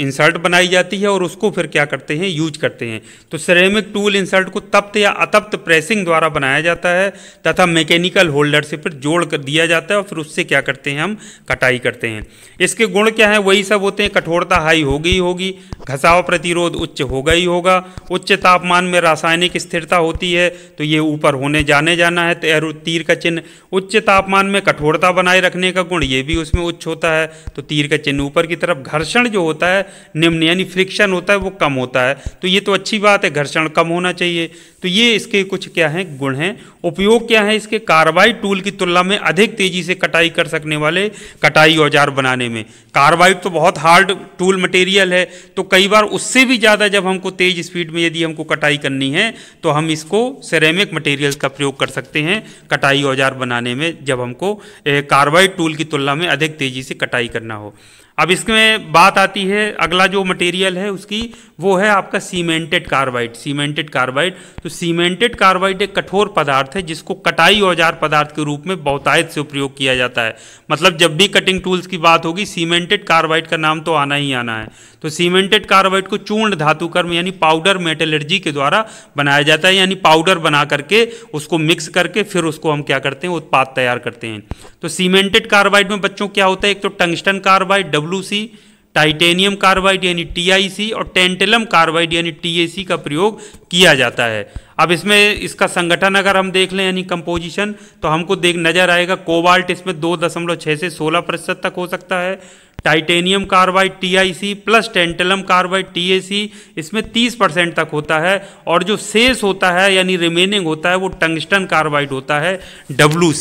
इंसर्ट बनाई जाती है और उसको फिर क्या करते हैं यूज करते हैं तो सिरेमिक टूल इंसर्ट को तप्त या अतप्त प्रेसिंग द्वारा बनाया जाता है तथा मैकेनिकल होल्डर से फिर जोड़ कर दिया जाता है और फिर उससे क्या करते हैं हम कटाई करते हैं इसके गुण क्या हैं वही सब होते हैं कठोरता हाई हो गई होगी घसाव प्रतिरोध उच्च होगा ही होगा उच्च तापमान में रासायनिक स्थिरता होती है तो ये ऊपर होने जाने जाना है तो तीर का चिन्ह उच्च तापमान में कठोरता बना बनाए रखने का गुण ये भी उसमें उच्च होता है तो तीर का चिन्ह ऊपर की तरफ घर्षण जो होता है निम्न यानी फ्रिक्शन होता है वो कम होता है तो ये तो अच्छी बात है घर्षण कम होना चाहिए तो ये इसके कुछ क्या है गुण हैं उपयोग क्या है इसके कार्रवाई टूल की तुलना में अधिक तेजी से कटाई कर सकने वाले कटाई औजार बनाने में कार्रवाई तो बहुत हार्ड टूल मटेरियल है तो कई बार उससे भी ज़्यादा जब हमको तेज स्पीड में यदि हमको कटाई करनी है तो हम इसको सेरेमिक मटेरियल का प्रयोग कर सकते हैं कटाई औजार बनाने में जब हमको कार्रवाई टूल की तुलना में अधिक तेजी से कटाई करना हो अब इसमें बात आती है अगला जो मटेरियल है उसकी वो है आपका सीमेंटेड कार्बाइड सीमेंटेड कार्बाइड तो सीमेंटेड कार्बाइड एक कठोर पदार्थ है जिसको कटाई औजार पदार्थ के रूप में बहुतायत से उपयोग किया जाता है मतलब जब भी कटिंग टूल्स की बात होगी सीमेंटेड कार्बाइड का नाम तो आना ही आना है तो सीमेंटेड कार्बाइड को चूर्ण धातुकर्म यानी पाउडर मेटलर्जी के द्वारा बनाया जाता है यानी पाउडर बना करके उसको मिक्स करके फिर उसको हम क्या करते हैं उत्पाद तैयार करते हैं तो सीमेंटेड कार्बाइड में बच्चों क्या होता है एक तो tungsten carbide W titanium carbide यानी टी और टेंटेलम कार्बाइड यानी टी का प्रयोग किया जाता है अब इसमें इसका संगठन अगर हम देख लें यानी कंपोजिशन तो हमको देख नजर आएगा कोबाल्ट इसमें दो दशमलव छः से सोलह प्रतिशत तक हो सकता है titanium carbide T plus tantalum carbide T इसमें 30 परसेंट तक होता है और जो शेष होता है यानी रिमेनिंग होता है वो टंगस्टन कार्बाइड होता है डब्लू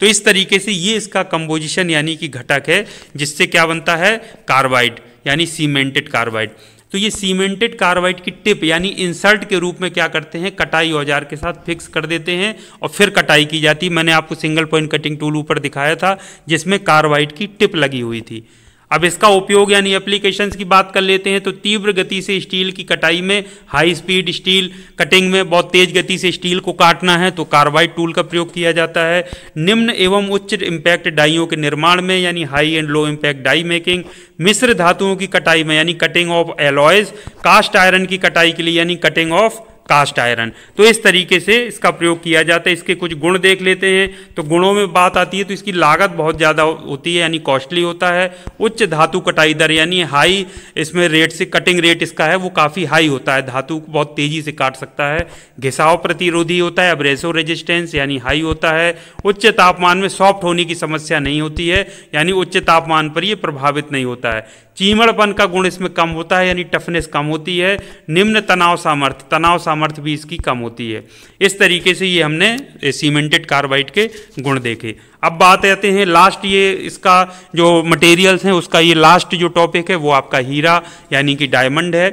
तो इस तरीके से ये इसका कंपोजिशन यानी कि घटक है जिससे क्या बनता है कार्बाइड यानी सीमेंटेड कार्बाइड तो ये सीमेंटेड कार्बाइड की टिप यानी इंसर्ट के रूप में क्या करते हैं कटाई औजार के साथ फिक्स कर देते हैं और फिर कटाई की जाती मैंने आपको सिंगल पॉइंट कटिंग टूल ऊपर दिखाया था जिसमें कार्बाइड की टिप लगी हुई थी अब इसका उपयोग यानी एप्लीकेशंस की बात कर लेते हैं तो तीव्र गति से स्टील की कटाई में हाई स्पीड स्टील कटिंग में बहुत तेज गति से स्टील को काटना है तो कार्बाइड टूल का प्रयोग किया जाता है निम्न एवं उच्च इम्पैक्ट डाइयों के निर्माण में यानी high and low impact die making मिश्र धातुओं की कटाई में यानी cutting of alloys cast iron की कटाई के लिए यानी कटिंग ऑफ कास्ट आयरन तो इस तरीके से इसका प्रयोग किया जाता है इसके कुछ गुण देख लेते हैं तो गुणों में बात आती है तो इसकी लागत बहुत ज़्यादा होती है यानी कॉस्टली होता है उच्च धातु कटाई दर यानी हाई इसमें रेट से कटिंग रेट इसका है वो काफ़ी हाई होता है धातु बहुत तेज़ी से काट सकता है घिसाव प्रतिरोधी होता है अब्रेसिव रेजिस्टेंस यानी हाई होता है उच्च तापमान में सॉफ्ट होने की समस्या नहीं होती है यानी उच्च तापमान पर यह प्रभावित नहीं होता है चीमड़पन का गुण इसमें कम होता है यानी टफनेस कम होती है निम्न तनाव सामर्थ्य तनाव सामर्थ्य भी इसकी कम होती है इस तरीके से ये हमने सीमेंटेड कार्बाइड के गुण देखे अब बात आते हैं लास्ट ये इसका जो मटेरियल्स हैं उसका ये लास्ट जो टॉपिक है वो आपका हीरा यानी कि डायमंड है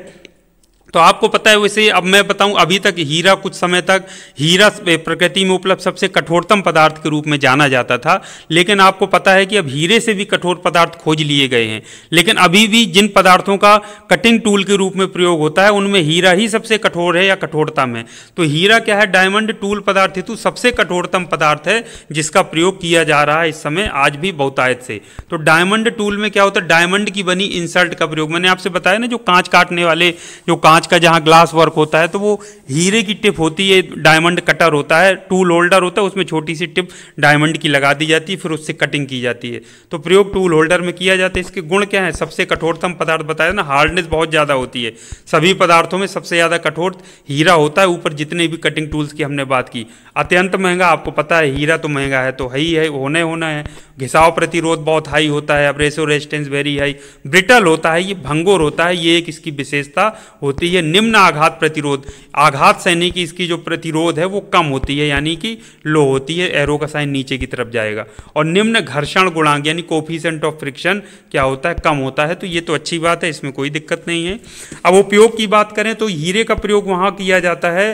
तो आपको पता है वैसे अब मैं बताऊं अभी तक हीरा कुछ समय तक हीरा प्रकृति में उपलब्ध सबसे कठोरतम पदार्थ के रूप में जाना जाता था लेकिन आपको पता है कि अब हीरे से भी कठोर पदार्थ खोज लिए गए हैं लेकिन अभी भी जिन पदार्थों का कटिंग टूल के रूप में प्रयोग होता है उनमें हीरा ही सबसे कठोर है या कठोरतम है तो हीरा क्या है डायमंड टूल पदार्थ हेतु सबसे कठोरतम पदार्थ है जिसका प्रयोग किया जा रहा है इस समय आज भी बहुतायत से तो डायमंड टूल में क्या होता है डायमंड की बनी इंसल्ट का प्रयोग मैंने आपसे बताया ना जो कांच काटने वाले जो कांच का जहाँ ग्लास वर्क होता है तो वो हीरे की टिप होती है डायमंड कटर होता है टूल होल्डर होता है उसमें छोटी सी टिप डायमंड की लगा दी जाती है फिर उससे कटिंग की जाती है तो प्रयोग टूल होल्डर में किया जाता है इसके गुण क्या है सबसे कठोरतम पदार्थ बताया ना हार्डनेस बहुत ज़्यादा होती है सभी पदार्थों में सबसे ज़्यादा कठोर हीरा होता है ऊपर जितने भी कटिंग टूल्स की हमने बात की अत्यंत महंगा आपको पता है हीरा तो महंगा है तो हई है होने होना है घिसाव प्रतिरोध बहुत हाई होता है अब रेसो रेजिस्टेंस वेरी हाई ब्रिटल होता है ये भंगोर होता है ये एक इसकी विशेषता होती है होती है निम्न आघात प्रतिरोध आघात सैनी की इसकी जो प्रतिरोध है वो कम होती है यानी कि लो होती है एरो का साइन नीचे की तरफ जाएगा और निम्न घर्षण गुणांक यानी कोफिशेंट ऑफ फ्रिक्शन क्या होता है कम होता है तो ये तो अच्छी बात है इसमें कोई दिक्कत नहीं है अब उपयोग की बात करें तो हीरे का प्रयोग वहाँ किया जाता है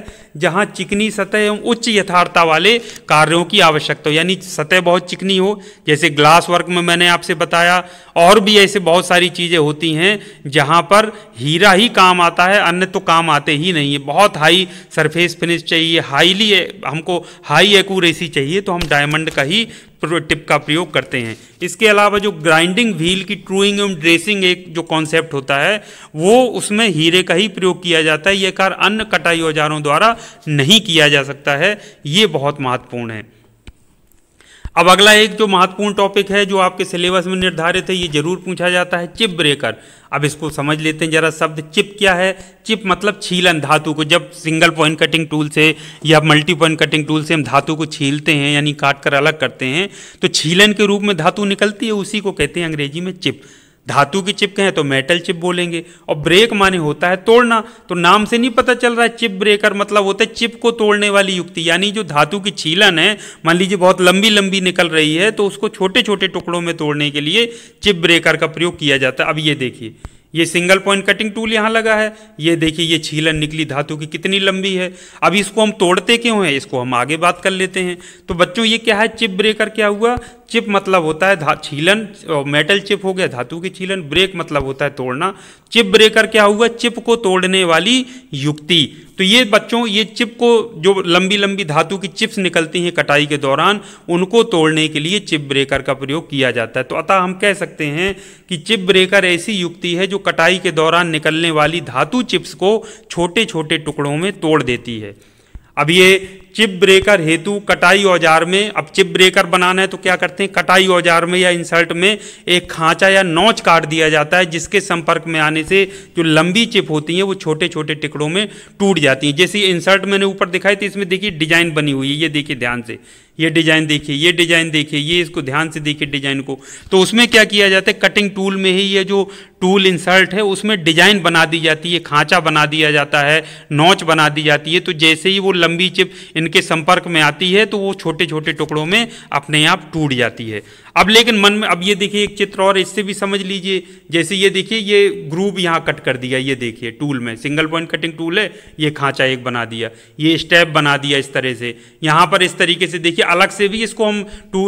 जहाँ चिकनी सतह एवं उच्च यथार्थता वाले कार्यों की आवश्यकता यानी सतह बहुत चिकनी हो जैसे ग्लास वर्क में मैंने आपसे बताया और भी ऐसे बहुत सारी चीज़ें होती हैं जहाँ पर हीरा ही काम आता है अन्य तो काम आते ही नहीं है बहुत हाई सरफेस फिनिश चाहिए हाईली हमको हाई एकूरेसी चाहिए तो हम डायमंड का ही टिप का प्रयोग करते हैं इसके अलावा जो ग्राइंडिंग व्हील की ट्रूइंग एवं ड्रेसिंग एक जो कॉन्सेप्ट होता है वो उसमें हीरे का ही प्रयोग किया जाता है यह कार्य अन्य कटाई औजारों द्वारा नहीं किया जा सकता है ये बहुत महत्वपूर्ण है अब अगला एक जो महत्वपूर्ण टॉपिक है जो आपके सिलेबस में निर्धारित है ये जरूर पूछा जाता है चिप ब्रेकर अब इसको समझ लेते हैं जरा शब्द चिप क्या है चिप मतलब छीलन धातु को जब सिंगल पॉइंट कटिंग टूल से या मल्टी पॉइंट कटिंग टूल से हम धातु को छीलते हैं यानी काट कर अलग करते हैं तो छीलन के रूप में धातु निकलती है उसी को कहते हैं अंग्रेजी में चिप धातु की चिप कहें तो मेटल चिप बोलेंगे और ब्रेक माने होता है तोड़ना तो नाम से नहीं पता चल रहा है चिप ब्रेकर मतलब होता है चिप को तोड़ने वाली युक्ति यानी जो धातु की छीलन है मान लीजिए बहुत लंबी लंबी निकल रही है तो उसको छोटे छोटे टुकड़ों में तोड़ने के लिए चिप ब्रेकर का प्रयोग किया जाता है अब ये देखिए ये सिंगल पॉइंट कटिंग टूल यहाँ लगा है ये देखिए ये छीलन निकली धातु की कितनी लंबी है अब इसको हम तोड़ते क्यों हैं इसको हम आगे बात कर लेते हैं तो बच्चों ये क्या है चिप ब्रेकर क्या हुआ चिप मतलब होता है छीलन मेटल चिप हो गया धातु की छीलन ब्रेक मतलब होता है तोड़ना चिप ब्रेकर क्या हुआ चिप को तोड़ने वाली युक्ति तो ये बच्चों ये चिप को जो लंबी लंबी धातु की चिप्स निकलती हैं कटाई के दौरान उनको तोड़ने के लिए चिप ब्रेकर का प्रयोग किया जाता है तो अतः हम कह सकते हैं कि चिप ब्रेकर ऐसी युक्ति है जो कटाई के दौरान निकलने वाली धातु चिप्स को छोटे छोटे टुकड़ों में तोड़ देती है अब ये चिप ब्रेकर हेतु कटाई औजार में अब चिप ब्रेकर बनाना है तो क्या करते हैं कटाई औजार में या इंसर्ट में एक खांचा या नोच काट दिया जाता है जिसके संपर्क में आने से जो लंबी चिप होती है वो छोटे छोटे टिकड़ों में टूट जाती हैं जैसे इंसर्ट मैंने ऊपर दिखाई थी इसमें देखिए डिजाइन बनी हुई है ये देखिए ध्यान से ये डिजाइन देखिए ये डिजाइन देखिए ये इसको ध्यान से देखिए डिजाइन को तो उसमें क्या किया जाता है कटिंग टूल में ही ये जो टूल इंसर्ट है उसमें डिजाइन बना दी जाती है खांचा बना दिया जाता है नोच बना दी जाती है तो जैसे ही वो लंबी चिप इनके संपर्क में आती है तो वो छोटे छोटे टुकड़ों में अपने आप टूट जाती है अब लेकिन मन में अब ये देखिए एक चित्र और इससे भी समझ लीजिए जैसे ये देखिए ये ग्रूव यहाँ कट कर दिया ये देखिए टूल में सिंगल पॉइंट कटिंग टूल है ये खांचा एक बना दिया ये स्टेप बना दिया इस तरह से यहाँ पर इस तरीके से देखिए अलग से भी इसको हम टू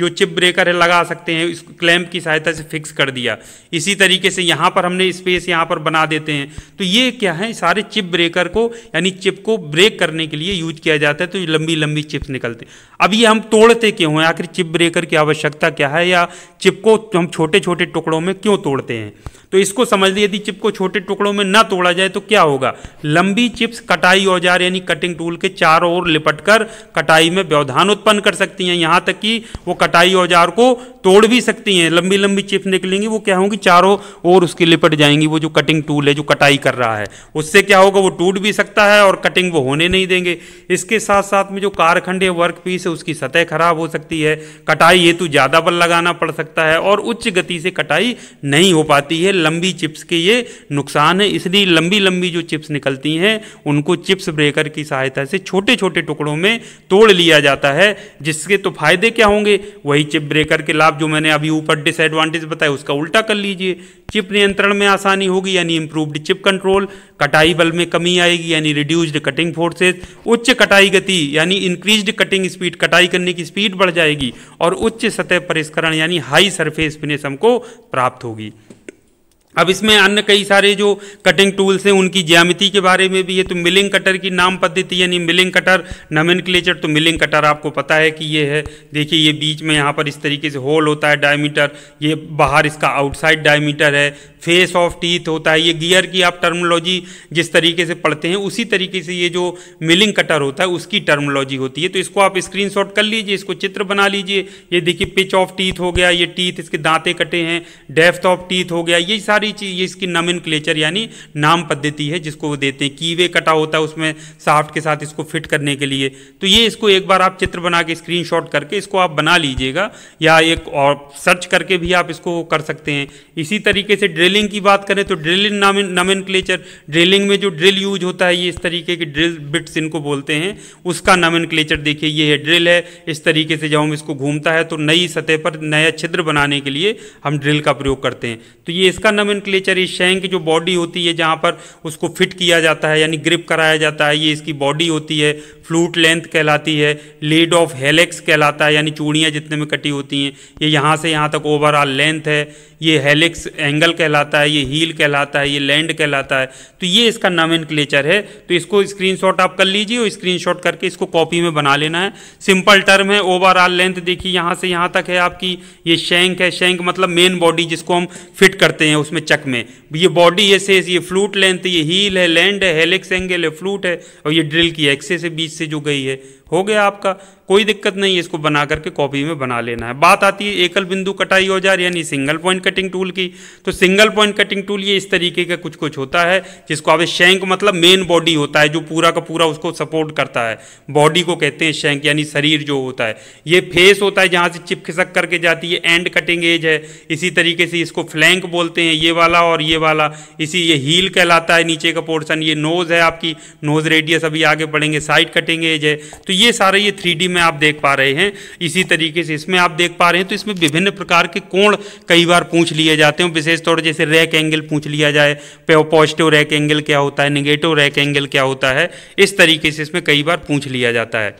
जो चिप ब्रेकर है लगा सकते हैं इस क्लैम्प की सहायता से फिक्स कर दिया इसी तरीके से यहाँ पर हमने स्पेस यहाँ पर बना देते हैं तो ये क्या है सारे चिप ब्रेकर को यानी चिप को ब्रेक करने के लिए यूज किया जाता है तो लंबी लंबी चिप्स निकलते अब ये हम तोड़ते क्यों हैं आखिर चिप ब्रेकर की आवश्यकता आवश्यकता क्या है या चिप को हम छोटे छोटे टुकड़ों में क्यों तोड़ते हैं तो इसको समझ लिए यदि चिप को छोटे टुकड़ों में ना तोड़ा जाए तो क्या होगा लंबी चिप्स कटाई औजार यानी कटिंग टूल के चारों ओर लिपट कर कटाई में व्यवधान उत्पन्न कर सकती हैं यहाँ तक कि वो कटाई औजार को तोड़ भी सकती हैं लंबी लंबी चिप्स निकलेंगी वो क्या होंगी चारों ओर उसकी लिपट जाएंगी वो जो कटिंग टूल है जो कटाई कर रहा है उससे क्या होगा वो टूट भी सकता है और कटिंग वो होने नहीं देंगे इसके साथ साथ में जो कारखंड या वर्क पीस है उसकी सतह खराब हो सकती है कटाई हेतु ज़्यादा बल लगाना पड़ सकता है और उच्च गति से कटाई नहीं हो पाती है लंबी चिप्स के ये नुकसान है इसलिए लंबी लंबी जो चिप्स निकलती हैं उनको चिप्स ब्रेकर की सहायता से छोटे छोटे टुकड़ों में तोड़ लिया जाता है जिसके तो फायदे क्या होंगे वही चिप ब्रेकर के लाभ जो मैंने अभी ऊपर डिसएडवांटेज बताया उसका उल्टा कर लीजिए चिप नियंत्रण में आसानी होगी यानी इंप्रूव्ड चिप कंट्रोल कटाई बल में कमी आएगी यानी रिड्यूस्ड कटिंग फोर्सेस उच्च कटाई गति यानी इंक्रीज्ड कटिंग स्पीड कटाई करने की स्पीड बढ़ जाएगी और उच्च सतह परिष्करण यानी हाई सरफेस फिनिश हमको प्राप्त होगी अब इसमें अन्य कई सारे जो कटिंग टूल्स हैं उनकी ज्यामिति के बारे में भी है तो मिलिंग कटर की नाम पद्धति यानी मिलिंग कटर नमिन तो मिलिंग कटर आपको पता है कि ये है देखिए ये बीच में यहाँ पर इस तरीके से होल होता है डायमीटर ये बाहर इसका आउटसाइड डायमीटर है फेस ऑफ टीथ होता है ये गियर की आप टर्मोलॉजी जिस तरीके से पढ़ते हैं उसी तरीके से ये जो मिलिंग कटर होता है उसकी टर्मोलॉजी होती है तो इसको आप स्क्रीन कर लीजिए इसको चित्र बना लीजिए ये देखिए पिच ऑफ टीथ हो गया ये टीथ इसके दांते कटे हैं डेफ्थ ऑफ टीथ हो गया ये सारी चीज़ ये इसकी नमिन यानी नाम पद्धति है जिसको वो देते हैं कीवे कटा होता है उसमें साफ्ट के साथ इसको फिट करने के लिए तो ये इसको एक बार आप चित्र बना के स्क्रीन करके इसको आप बना लीजिएगा या एक और सर्च करके भी आप इसको कर सकते हैं इसी तरीके से ड्रिल ड्रिलिंग की बात करें तो ड्रिलिंग नामिन ड्रिलिंग में जो ड्रिल यूज होता है ये इस तरीके की ड्रिल बिट्स इनको बोलते हैं उसका नमिन क्लेचर देखिए ये है ड्रिल है इस तरीके से जब हम इसको घूमता है तो नई सतह पर नया छिद्र बनाने के लिए हम ड्रिल का प्रयोग करते हैं तो ये इसका नमिन नामिन ये शैंक जो बॉडी होती है जहाँ पर उसको फिट किया जाता है यानी ग्रिप कराया जाता है ये इसकी बॉडी होती है फ्लूट लेंथ कहलाती है लीड ऑफ हेलेक्स कहलाता है यानी चूड़ियाँ जितने में कटी होती हैं ये यहाँ से यहाँ तक ओवरऑल लेंथ है ये हेलेक्स एंगल कहलाता कहलाता है ये हील कहलाता है ये लैंड कहलाता है तो ये इसका क्लेचर है तो इसको स्क्रीनशॉट आप कर लीजिए और स्क्रीनशॉट करके इसको कॉपी में बना लेना है सिंपल टर्म है ओवरऑल लेंथ देखिए यहाँ से यहाँ तक है आपकी ये शेंक है शेंक मतलब मेन बॉडी जिसको हम फिट करते हैं उसमें चक में ये बॉडी ये सेज ये फ्लूट लेंथ ये हील है लैंड है हेलिक्स एंगल है फ्लूट है और ये ड्रिल की एक्से से बीच से जो गई है हो गया आपका कोई दिक्कत नहीं है इसको बना करके कॉपी में बना लेना है बात आती है एकल बिंदु कटाई औजार यानी सिंगल पॉइंट कटिंग टूल की तो सिंगल पॉइंट कटिंग टूल ये इस तरीके का कुछ कुछ होता है जिसको आप शेंक मतलब मेन बॉडी होता है जो पूरा का पूरा उसको सपोर्ट करता है बॉडी को कहते हैं शेंक यानी शरीर जो होता है ये फेस होता है जहाँ से चिप खिसक करके जाती है एंड कटिंग एज है इसी तरीके से इसको फ्लैंक बोलते हैं ये वाला और ये वाला इसी ये हील कहलाता है नीचे का पोर्सन ये नोज़ है आपकी नोज़ रेडियस अभी आगे बढ़ेंगे साइड कटिंग एज है तो ये सारे ये थ्री में आप देख पा रहे हैं इसी तरीके से इसमें आप देख पा रहे हैं तो इसमें विभिन्न प्रकार के कोण कई बार पूछ लिए जाते हैं विशेष तौर जैसे रैक एंगल पूछ लिया जाए पॉजिटिव रैक एंगल क्या होता है निगेटिव रैक एंगल क्या होता है इस तरीके से इसमें कई बार पूछ लिया जाता है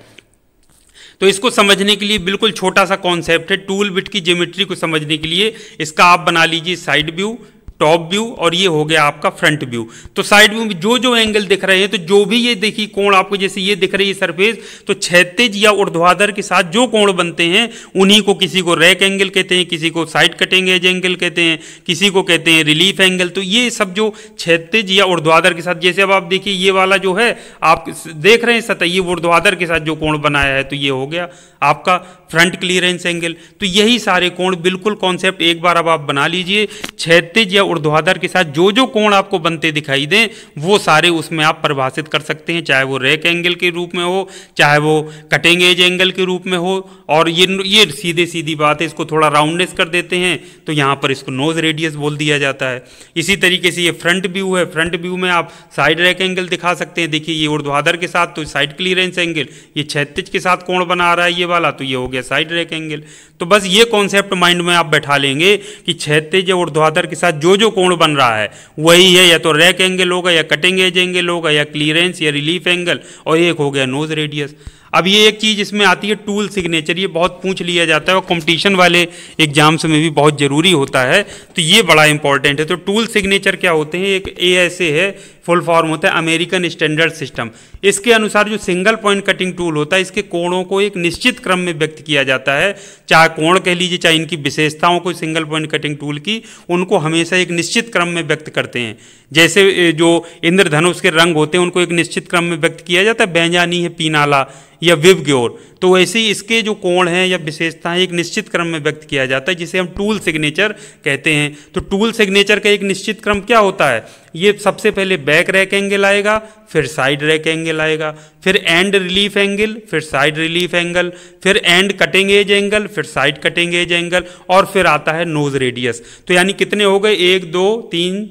तो इसको समझने के लिए बिल्कुल छोटा सा कॉन्सेप्ट है टूल बिट की ज्योमेट्री को समझने के लिए इसका आप बना लीजिए साइड व्यू टॉप व्यू और ये हो गया आपका फ्रंट व्यू तो साइड व्यू में जो जो एंगल दिख रहे हैं तो जो भी ये देखिए कोण आपको जैसे ये दिख रही है सरफेस तो क्षैतिज या उर्ध्वाधर के साथ जो कोण बनते हैं उन्हीं को किसी को रैक एंगल कहते हैं किसी को साइड कटिंग एज एंगल कहते हैं किसी को कहते हैं रिलीफ एंगल तो ये सब जो क्षैतिज या उर्ध्वाधर के साथ जैसे अब आप देखिए ये वाला जो है आप देख रहे हैं सतह ये उर्ध्वाधर के साथ जो कोण बनाया है तो ये हो गया आपका फ्रंट क्लियरेंस एंगल तो यही सारे कोण बिल्कुल कॉन्सेप्ट एक बार अब आप बना लीजिए क्षैतिज या और ऊर्ध्वाधर के साथ जो जो कोण आपको बनते दिखाई दें वो सारे उसमें आप परिभाषित कर सकते हैं चाहे वो रेक एंगल के रूप में हो चाहे वो कटिंग एज एंगल के रूप में हो और ये ये सीधे सीधी बात है इसको थोड़ा राउंडनेस कर देते हैं तो यहाँ पर इसको नोज रेडियस बोल दिया जाता है इसी तरीके से ये फ्रंट व्यू है फ्रंट व्यू में आप साइड रेक एंगल दिखा सकते हैं देखिए ये ऊर्ध्वाधर के साथ तो साइड क्लियरेंस एंगल ये छत्तीस के साथ कोण बना रहा है ये वाला तो ये हो गया साइड रेक एंगल तो बस ये कॉन्सेप्ट माइंड में आप बैठा लेंगे कि छत्तीस और ऊर्ध्वाधर के साथ जो जो कोण बन रहा है वही है या तो रैक एंगल होगा या कटिंग एज एंगल होगा या क्लियरेंस या रिलीफ एंगल और एक हो गया नोज रेडियस अब ये एक चीज़ इसमें आती है टूल सिग्नेचर ये बहुत पूछ लिया जाता है और कंपटीशन वाले एग्जाम्स में भी बहुत ज़रूरी होता है तो ये बड़ा इंपॉर्टेंट है तो टूल सिग्नेचर क्या होते हैं एक ए ऐसे है फुल फॉर्म होता है अमेरिकन स्टैंडर्ड सिस्टम इसके अनुसार जो सिंगल पॉइंट कटिंग टूल होता है इसके कोणों को एक निश्चित क्रम में व्यक्त किया जाता है चाहे कोण कह लीजिए चाहे इनकी विशेषताओं को सिंगल पॉइंट कटिंग टूल की उनको हमेशा एक निश्चित क्रम में व्यक्त करते हैं जैसे जो इंद्रधनुष के रंग होते हैं उनको एक निश्चित क्रम में व्यक्त किया जाता है बैंजानी है पीनाला या विवग्योर तो वैसे ही इसके जो कोण हैं या विशेषताएं एक निश्चित क्रम में व्यक्त किया जाता है जिसे हम टूल सिग्नेचर कहते हैं तो टूल सिग्नेचर का एक निश्चित क्रम क्या होता है ये सबसे पहले बैक रैक एंगल आएगा फिर साइड रैक एंगल आएगा फिर एंड रिलीफ एंगल फिर साइड रिलीफ एंगल फिर एंड कटिंग एज एंगल फिर साइड कटिंग एज एंगल और फिर आता है नोज रेडियस तो यानी कितने हो गए एक दो तीन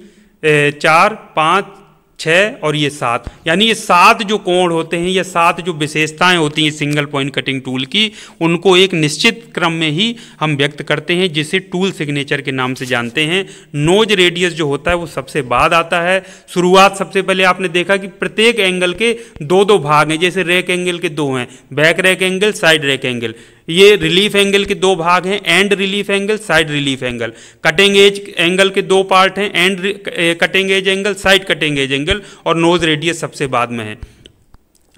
चार पाँच छः और ये सात यानी ये सात जो कोण होते हैं ये सात जो विशेषताएं होती हैं सिंगल पॉइंट कटिंग टूल की उनको एक निश्चित क्रम में ही हम व्यक्त करते हैं जिसे टूल सिग्नेचर के नाम से जानते हैं नोज रेडियस जो होता है वो सबसे बाद आता है शुरुआत सबसे पहले आपने देखा कि प्रत्येक एंगल के दो दो भाग हैं जैसे रेक एंगल के दो हैं back rake angle side rake angle ये रिलीफ एंगल के दो भाग हैं end relief angle side relief angle cutting edge angle के दो पार्ट हैं end cutting edge angle side cutting edge angle और नोज रेडियस सबसे बाद में है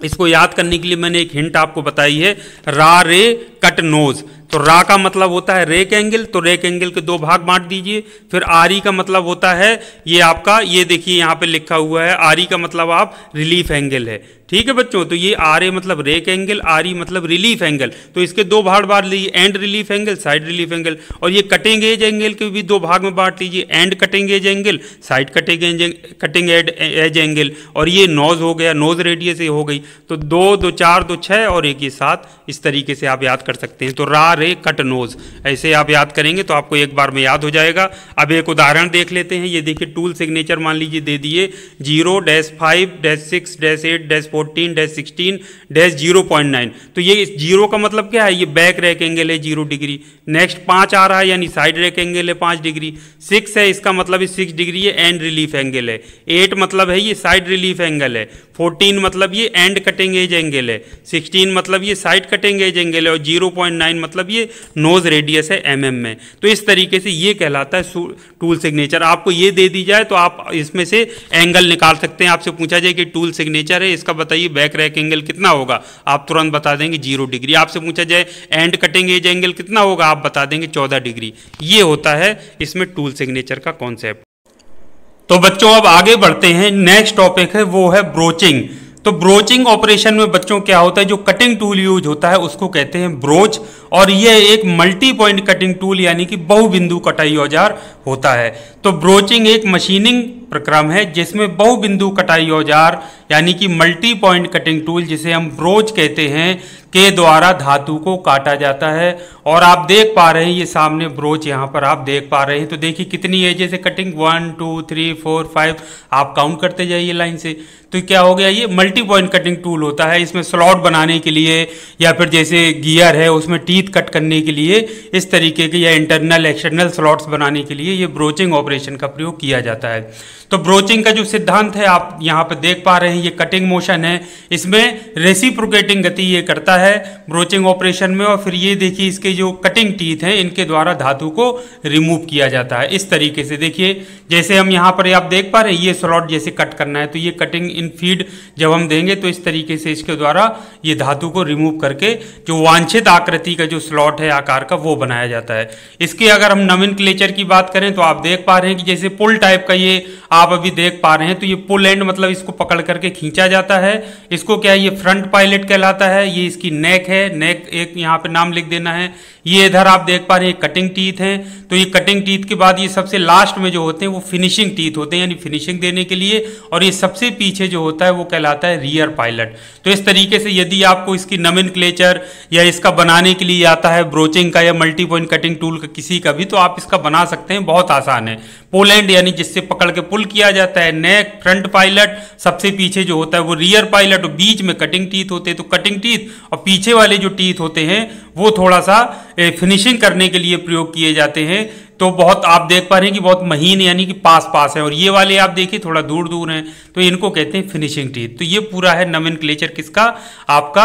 इसको याद करने के लिए मैंने एक हिंट आपको बताई है रा रे कट नोज तो रा का मतलब होता है रेक एंगल तो रेक एंगल के दो भाग बांट दीजिए फिर आरी का मतलब होता है ये आपका ये देखिए यहाँ पे लिखा हुआ है आरी का मतलब आप रिलीफ एंगल है ठीक है बच्चों तो ये आर ए मतलब रेक एंगल आर ई मतलब रिलीफ एंगल तो इसके दो भाग बांट लीजिए end relief angle side relief angle और ये कटिंग एज एंगल के भी दो भाग में बांट लीजिए end cutting edge angle side cutting edge cutting edge edge angle और ये नोज हो गया नोज रेडियस ये हो गई तो दो दो चार दो छः और एक ये सात इस तरीके से आप याद कर सकते हैं तो रा अवे कट नोज ऐसे आप याद करेंगे तो आपको एक बार में याद हो जाएगा अब एक उदाहरण देख लेते हैं ये देखिए टूल सिग्नेचर मान लीजिए दे दिए zero dash five dash six dash eight dash fourteen dash sixteen dash zero point nine तो ये जीरो का मतलब क्या है ये बैक रैक एंगल है जीरो डिग्री नेक्स्ट पाँच आ रहा है यानी साइड रैक एंगल है पाँच डिग्री सिक्स है इसका मतलब सिक्स डिग्री है एंड रिलीफ एंगल है एट मतलब है ये साइड रिलीफ एंगल है फोर्टीन मतलब ये एंड कटेंगे एज एंगल है सिक्सटीन मतलब ये साइड कटेंगे एज एंगल है और जीरो पॉइंट नाइन मतलब ये नोज रेडियस है एम mm में तो इस तरीके से ये कहलाता है टूल सिग्नेचर आपको ये दे दी जाए तो आप इसमें से एंगल निकाल सकते हैं आपसे पूछा जाए कि टूल सिग्नेचर है इसका बताइए बैक रैक एंगल कितना होगा आप तुरंत बता देंगे जीरो डिग्री आपसे पूछा जाए एंड कटिंग एज एंगल कितना होगा आप बता देंगे चौदह डिग्री ये होता है इसमें टूल सिग्नेचर का कॉन्सेप्ट तो बच्चों अब आगे बढ़ते हैं नेक्स्ट टॉपिक है वो है ब्रोचिंग तो ब्रोचिंग ऑपरेशन में बच्चों क्या होता है जो कटिंग टूल यूज होता है उसको कहते हैं ब्रोच और ये एक मल्टी पॉइंट कटिंग टूल यानी कि बहुबिंदु कटाई औजार होता है तो ब्रोचिंग एक मशीनिंग प्रक्रम है जिसमें बहुबिंदु कटाई औजार यानी कि मल्टी पॉइंट कटिंग टूल जिसे हम ब्रोच कहते हैं के द्वारा धातु को काटा जाता है और आप देख पा रहे हैं ये सामने ब्रोच यहाँ पर आप देख पा रहे हैं तो देखिए कितनी एजेस है cutting one two three four five आप काउंट करते जाइए लाइन से तो क्या हो गया ये मल्टी पॉइंट कटिंग टूल होता है इसमें स्लॉट बनाने के लिए या फिर जैसे गियर है उसमें टीथ कट करने के लिए इस तरीके के या इंटरनल एक्सटर्नल स्लॉट्स बनाने के लिए ये ब्रोचिंग ऑपरेशन का प्रयोग किया जाता है तो ब्रोचिंग का जो सिद्धांत है आप यहाँ पर देख पा रहे हैं ये कटिंग मोशन है इसमें रेसिप्रोकेटिंग गति ये करता है ब्रोचिंग ऑपरेशन में और फिर ये देखिए इसके जो कटिंग टीथ हैं इनके द्वारा धातु को रिमूव किया जाता है इस तरीके से देखिए जैसे हम यहाँ पर आप देख पा रहे हैं ये स्लॉट जैसे कट करना है तो ये कटिंग इन फीड जब हम देंगे तो इस तरीके से इसके द्वारा ये धातु को रिमूव करके जो वांछित आकृति का जो स्लॉट है आकार का वो बनाया जाता है इसके अगर हम नवीन क्लेचर की बात करें तो आप देख पा रहे हैं कि जैसे पुल टाइप का ये आप अभी देख पा रहे हैं तो ये पुल एंड मतलब इसको पकड़ करके खींचा जाता है इसको क्या है ये फ्रंट पायलट कहलाता है ये इसकी नेक है नेक एक यहाँ पे नाम लिख देना है ये इधर आप देख पा रहे हैं कटिंग टीथ है तो ये कटिंग टीथ के बाद ये सबसे लास्ट में जो होते हैं वो फिनिशिंग टीथ होते हैं यानी फिनिशिंग देने के लिए और ये सबसे पीछे जो होता है वो कहलाता है रियर पायलट तो इस तरीके से यदि आपको इसकी नमिन क्लेचर या इसका बनाने के लिए आता है ब्रोचिंग का या मल्टी पॉइंट कटिंग टूल का किसी का भी तो आप इसका बना सकते हैं बहुत आसान है पोलैंड यानी जिससे पकड़ के पुल किया जाता है नेक फ्रंट पायलट सबसे पीछे जो होता है वो रियर पायलट बीच में कटिंग टीथ होते हैं तो कटिंग टीथ और पीछे वाले जो टीथ होते हैं वो थोड़ा सा फिनिशिंग करने के लिए प्रयोग किए जाते हैं तो बहुत आप देख पा रहे हैं कि बहुत महीन यानी कि पास पास है और ये वाले आप देखिए थोड़ा दूर दूर हैं तो इनको कहते हैं फिनिशिंग टीथ तो ये पूरा है नमिन किसका आपका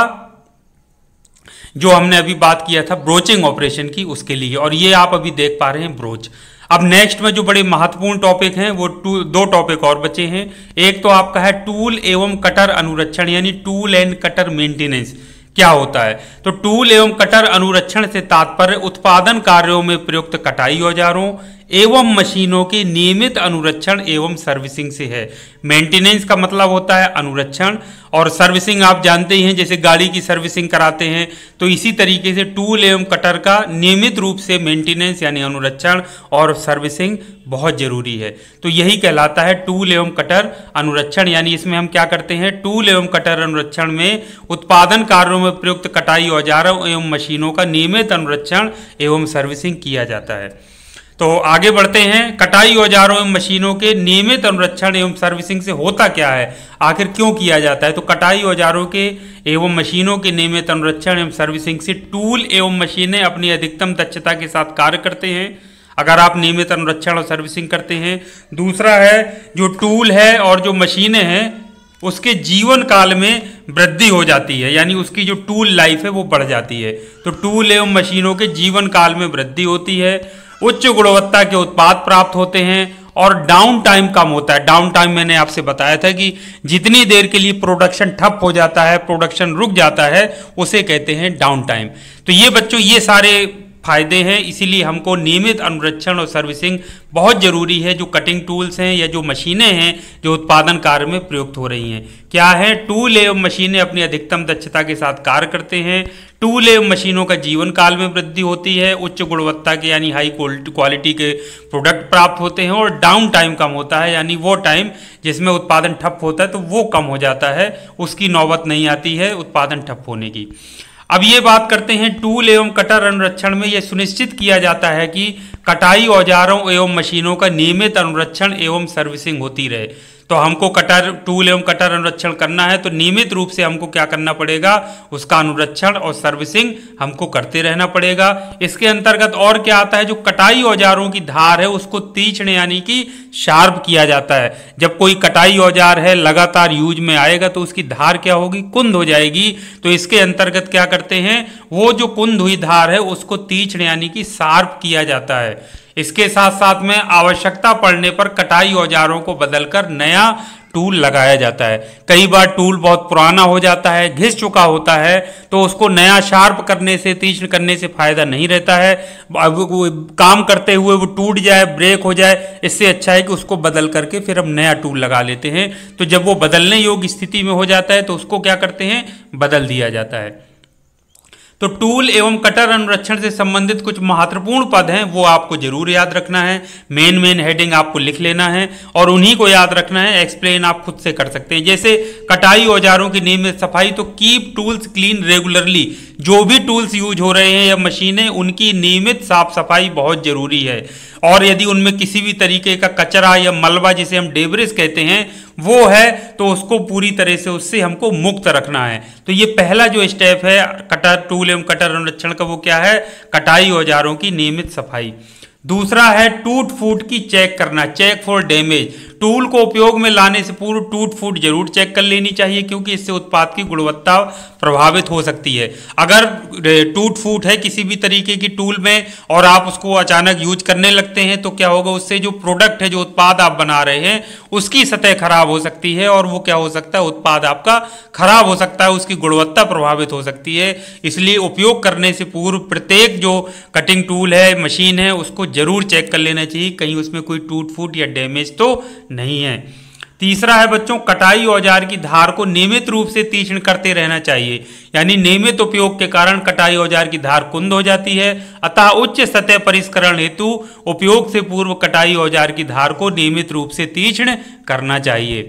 जो हमने अभी बात किया था ब्रोचिंग ऑपरेशन की उसके लिए और ये आप अभी देख पा रहे हैं ब्रोच अब नेक्स्ट में जो बड़े महत्वपूर्ण टॉपिक हैं वो टू दो टॉपिक और बचे हैं एक तो आपका है टूल एवं कटर अनुरक्षण यानी टूल एंड कटर मेंटेनेंस क्या होता है तो टूल एवं कटर अनुरक्षण से तात्पर्य उत्पादन कार्यों में प्रयुक्त कटाई औजारों एवं मशीनों के नियमित अनुरक्षण एवं सर्विसिंग से है मेंटेनेंस का मतलब होता है अनुरक्षण और सर्विसिंग आप जानते ही हैं जैसे गाड़ी की सर्विसिंग कराते हैं तो इसी तरीके से टूल एवं कटर का नियमित रूप से मेंटेनेंस यानी अनुरक्षण और सर्विसिंग बहुत जरूरी है तो यही कहलाता है टूल एवं कटर अनुरक्षण यानी इसमें हम क्या करते हैं टूल एवं कटर अनुरक्षण में उत्पादन कार्यों में प्रयुक्त कटाई औजारों एवं मशीनों का नियमित अनुरक्षण एवं सर्विसिंग किया जाता है तो आगे बढ़ते हैं कटाई औजारों एवं मशीनों के नियमित अनुरक्षण एवं सर्विसिंग से होता क्या है आखिर क्यों किया जाता है तो कटाई औजारों के एवं मशीनों के नियमित अनुरक्षण एवं सर्विसिंग से टूल एवं मशीनें अपनी अधिकतम दक्षता के साथ कार्य करते हैं अगर आप नियमित अनुरक्षण और सर्विसिंग करते हैं दूसरा है जो टूल है और जो मशीनें हैं उसके जीवन काल में वृद्धि हो जाती है यानी उसकी जो टूल लाइफ है वो बढ़ जाती है तो टूल एवं मशीनों के जीवन काल में वृद्धि होती है उच्च गुणवत्ता के उत्पाद प्राप्त होते हैं और डाउन टाइम कम होता है डाउन टाइम मैंने आपसे बताया था कि जितनी देर के लिए प्रोडक्शन ठप हो जाता है प्रोडक्शन रुक जाता है उसे कहते हैं डाउन टाइम तो ये बच्चों ये सारे फ़ायदे हैं इसीलिए हमको नियमित अनुरक्षण और सर्विसिंग बहुत ज़रूरी है जो कटिंग टूल्स हैं या जो मशीनें हैं जो उत्पादन कार्य में प्रयुक्त हो रही हैं क्या है टूल एवं मशीनें अपनी अधिकतम दक्षता के साथ कार्य करते हैं टूल एवं मशीनों का जीवन काल में वृद्धि होती है उच्च गुणवत्ता के यानी हाई क्वालिटी के प्रोडक्ट प्राप्त होते हैं और डाउन टाइम कम होता है यानी वो टाइम जिसमें उत्पादन ठप होता है तो वो कम हो जाता है उसकी नौबत नहीं आती है उत्पादन ठप होने की अब ये बात करते हैं टूल एवं कटर अनुरक्षण में यह सुनिश्चित किया जाता है कि कटाई औजारों एवं मशीनों का नियमित अनुरक्षण एवं सर्विसिंग होती रहे तो हमको कटर टूल एवं कटर अनुरक्षण करना है तो नियमित रूप से हमको क्या करना पड़ेगा उसका अनुरक्षण और सर्विसिंग हमको करते रहना पड़ेगा इसके अंतर्गत और क्या आता है जो कटाई औजारों की धार है उसको तीक्ष्ण यानी कि शार्प किया जाता है जब कोई कटाई औजार है लगातार यूज में आएगा तो उसकी धार क्या होगी कुंद हो जाएगी तो इसके अंतर्गत क्या करते हैं वो जो कुंद हुई धार है उसको तीक्ष्ण यानी कि शार्प किया जाता है इसके साथ साथ में आवश्यकता पड़ने पर कटाई औजारों को बदलकर नया टूल लगाया जाता है कई बार टूल बहुत पुराना हो जाता है घिस चुका होता है तो उसको नया शार्प करने से तीक्ष्ण करने से फायदा नहीं रहता है अब वो काम करते हुए वो टूट जाए ब्रेक हो जाए इससे अच्छा है कि उसको बदल करके फिर हम नया टूल लगा लेते हैं तो जब वो बदलने योग्य स्थिति में हो जाता है तो उसको क्या करते हैं बदल दिया जाता है तो टूल एवं कटर अनुरक्षण से संबंधित कुछ महत्वपूर्ण पद हैं वो आपको जरूर याद रखना है मेन मेन हेडिंग आपको लिख लेना है और उन्हीं को याद रखना है एक्सप्लेन आप खुद से कर सकते हैं जैसे कटाई औजारों की नियमित सफाई तो कीप टूल्स क्लीन रेगुलरली जो भी टूल्स यूज हो रहे हैं या मशीनें उनकी नियमित साफ सफाई बहुत जरूरी है और यदि उनमें किसी भी तरीके का कचरा या मलबा जिसे हम डेबरिस कहते हैं वो है तो उसको पूरी तरह से उससे हमको मुक्त रखना है तो ये पहला जो स्टेप है कटर टूल एवं कटर अनुरक्षण का वो क्या है कटाई औजारों की नियमित सफाई दूसरा है टूट फूट की चेक करना चेक फॉर डैमेज टूल को उपयोग में लाने से पूर्व टूट फूट जरूर चेक कर लेनी चाहिए क्योंकि इससे उत्पाद की गुणवत्ता प्रभावित हो सकती है अगर टूट फूट है किसी भी तरीके की टूल में और आप उसको अचानक यूज करने लगते हैं तो क्या होगा उससे जो प्रोडक्ट है जो उत्पाद आप बना रहे हैं उसकी सतह खराब हो सकती है और वो क्या हो सकता है उत्पाद आपका खराब हो सकता है उसकी गुणवत्ता प्रभावित हो सकती है इसलिए उपयोग करने से पूर्व प्रत्येक जो कटिंग टूल है मशीन है उसको जरूर चेक कर लेना चाहिए कहीं उसमें कोई टूट फूट या डैमेज तो नहीं है तीसरा है बच्चों कटाई औजार की धार को नियमित रूप से तीक्ष्ण करते रहना चाहिए यानी नियमित उपयोग के कारण कटाई औजार की धार कुंद हो जाती है अतः उच्च सतह परिष्करण हेतु उपयोग से पूर्व कटाई औजार की धार को नियमित रूप से तीक्ष्ण करना चाहिए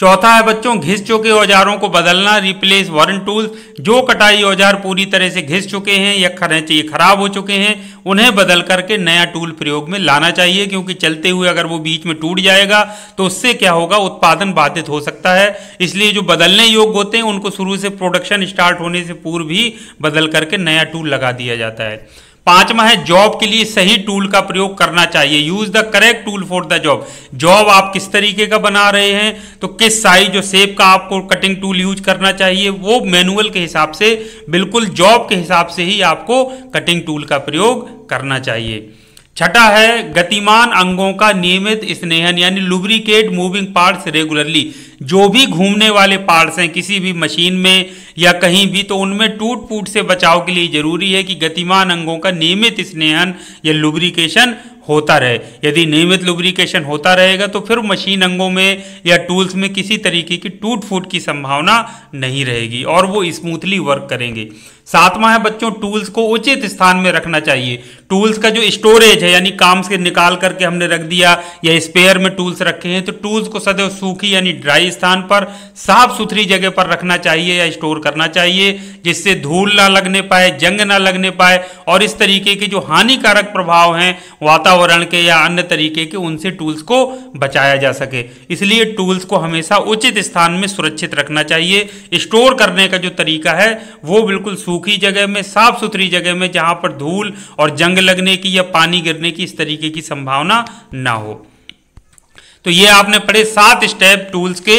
चौथा है बच्चों घिस चुके औजारों को बदलना रिप्लेस वॉरन टूल जो कटाई औजार पूरी तरह से घिस चुके हैं या चाहिए खराब हो चुके हैं उन्हें बदल करके नया टूल प्रयोग में लाना चाहिए क्योंकि चलते हुए अगर वो बीच में टूट जाएगा तो उससे क्या होगा उत्पादन बाधित हो सकता है इसलिए जो बदलने योग्य होते हैं उनको शुरू से प्रोडक्शन स्टार्ट होने से पूर्व ही बदल करके नया टूल लगा दिया जाता है पांचवा है जॉब के लिए सही टूल का प्रयोग करना चाहिए use the correct tool for the job job आप किस तरीके का बना रहे हैं तो किस साइज और सेप का आपको कटिंग टूल यूज करना चाहिए वो मैनुअल के हिसाब से बिल्कुल जॉब के हिसाब से ही आपको कटिंग टूल का प्रयोग करना चाहिए छठा है गतिमान अंगों का नियमित स्नेहन यानी लुब्रिकेट मूविंग पार्ट्स रेगुलरली जो भी घूमने वाले पार्ट्स हैं किसी भी मशीन में या कहीं भी तो उनमें टूट फूट से बचाव के लिए जरूरी है कि गतिमान अंगों का नियमित स्नेहन या लुब्रिकेशन होता रहे यदि नियमित लुब्रिकेशन होता रहेगा तो फिर मशीन अंगों में या टूल्स में किसी तरीके की टूट फूट की संभावना नहीं रहेगी और वो स्मूथली वर्क करेंगे सातवां है बच्चों टूल्स को उचित स्थान में रखना चाहिए टूल्स का जो स्टोरेज है यानी काम से निकाल करके हमने रख दिया या स्पेयर में टूल्स रखे हैं तो टूल्स को सदैव सूखी यानी ड्राई स्थान पर साफ सुथरी जगह पर रखना चाहिए या स्टोर करना चाहिए जिससे धूल ना लगने पाए जंग ना लगने पाए और इस तरीके के जो हानिकारक प्रभाव हैं वातावरण वातावरण के या अन्य तरीके के उनसे टूल्स को बचाया जा सके इसलिए टूल्स को हमेशा उचित स्थान में सुरक्षित रखना चाहिए स्टोर करने का जो तरीका है वो बिल्कुल सूखी जगह में साफ सुथरी जगह में जहाँ पर धूल और जंग लगने की या पानी गिरने की इस तरीके की संभावना ना हो तो ये आपने पढ़े सात स्टेप टूल्स के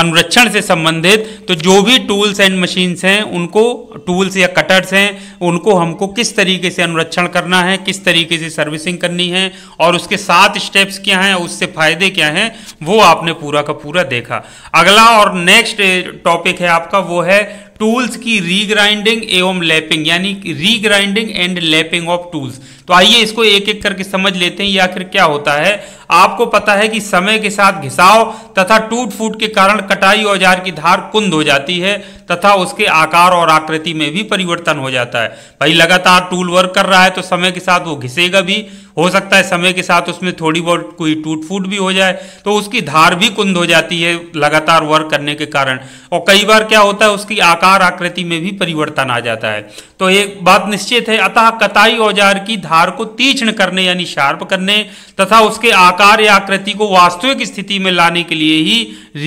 अनुरक्षण से संबंधित तो जो भी टूल्स एंड मशीन्स हैं उनको टूल्स या कटर्स हैं उनको हमको किस तरीके से अनुरक्षण करना है किस तरीके से सर्विसिंग करनी है और उसके सात स्टेप्स क्या हैं उससे फायदे क्या हैं वो आपने पूरा का पूरा देखा अगला और नेक्स्ट टॉपिक है आपका वो है टूल्स की रीग्राइंडिंग एवं लैपिंग यानी regrinding and lapping of tools तो आइए इसको एक एक करके समझ लेते हैं या फिर क्या होता है आपको पता है कि समय के साथ घिसाव तथा टूट फूट के कारण कटाई औजार की धार कुंद हो जाती है तथा उसके आकार और आकृति में भी परिवर्तन हो जाता है भाई लगातार टूल वर्क कर रहा है तो समय के साथ वो घिसेगा भी हो सकता है समय के साथ उसमें थोड़ी बहुत कोई टूट फूट भी हो जाए तो उसकी धार भी कुंद हो जाती है लगातार वर्क करने के कारण और कई बार क्या होता है उसकी आकार आकृति में भी परिवर्तन आ जाता है तो एक बात निश्चित है अतः कताई औजार की धार को तीक्ष्ण करने यानी शार्प करने तथा उसके आकार या आकृति को वास्तविक स्थिति में लाने के लिए ही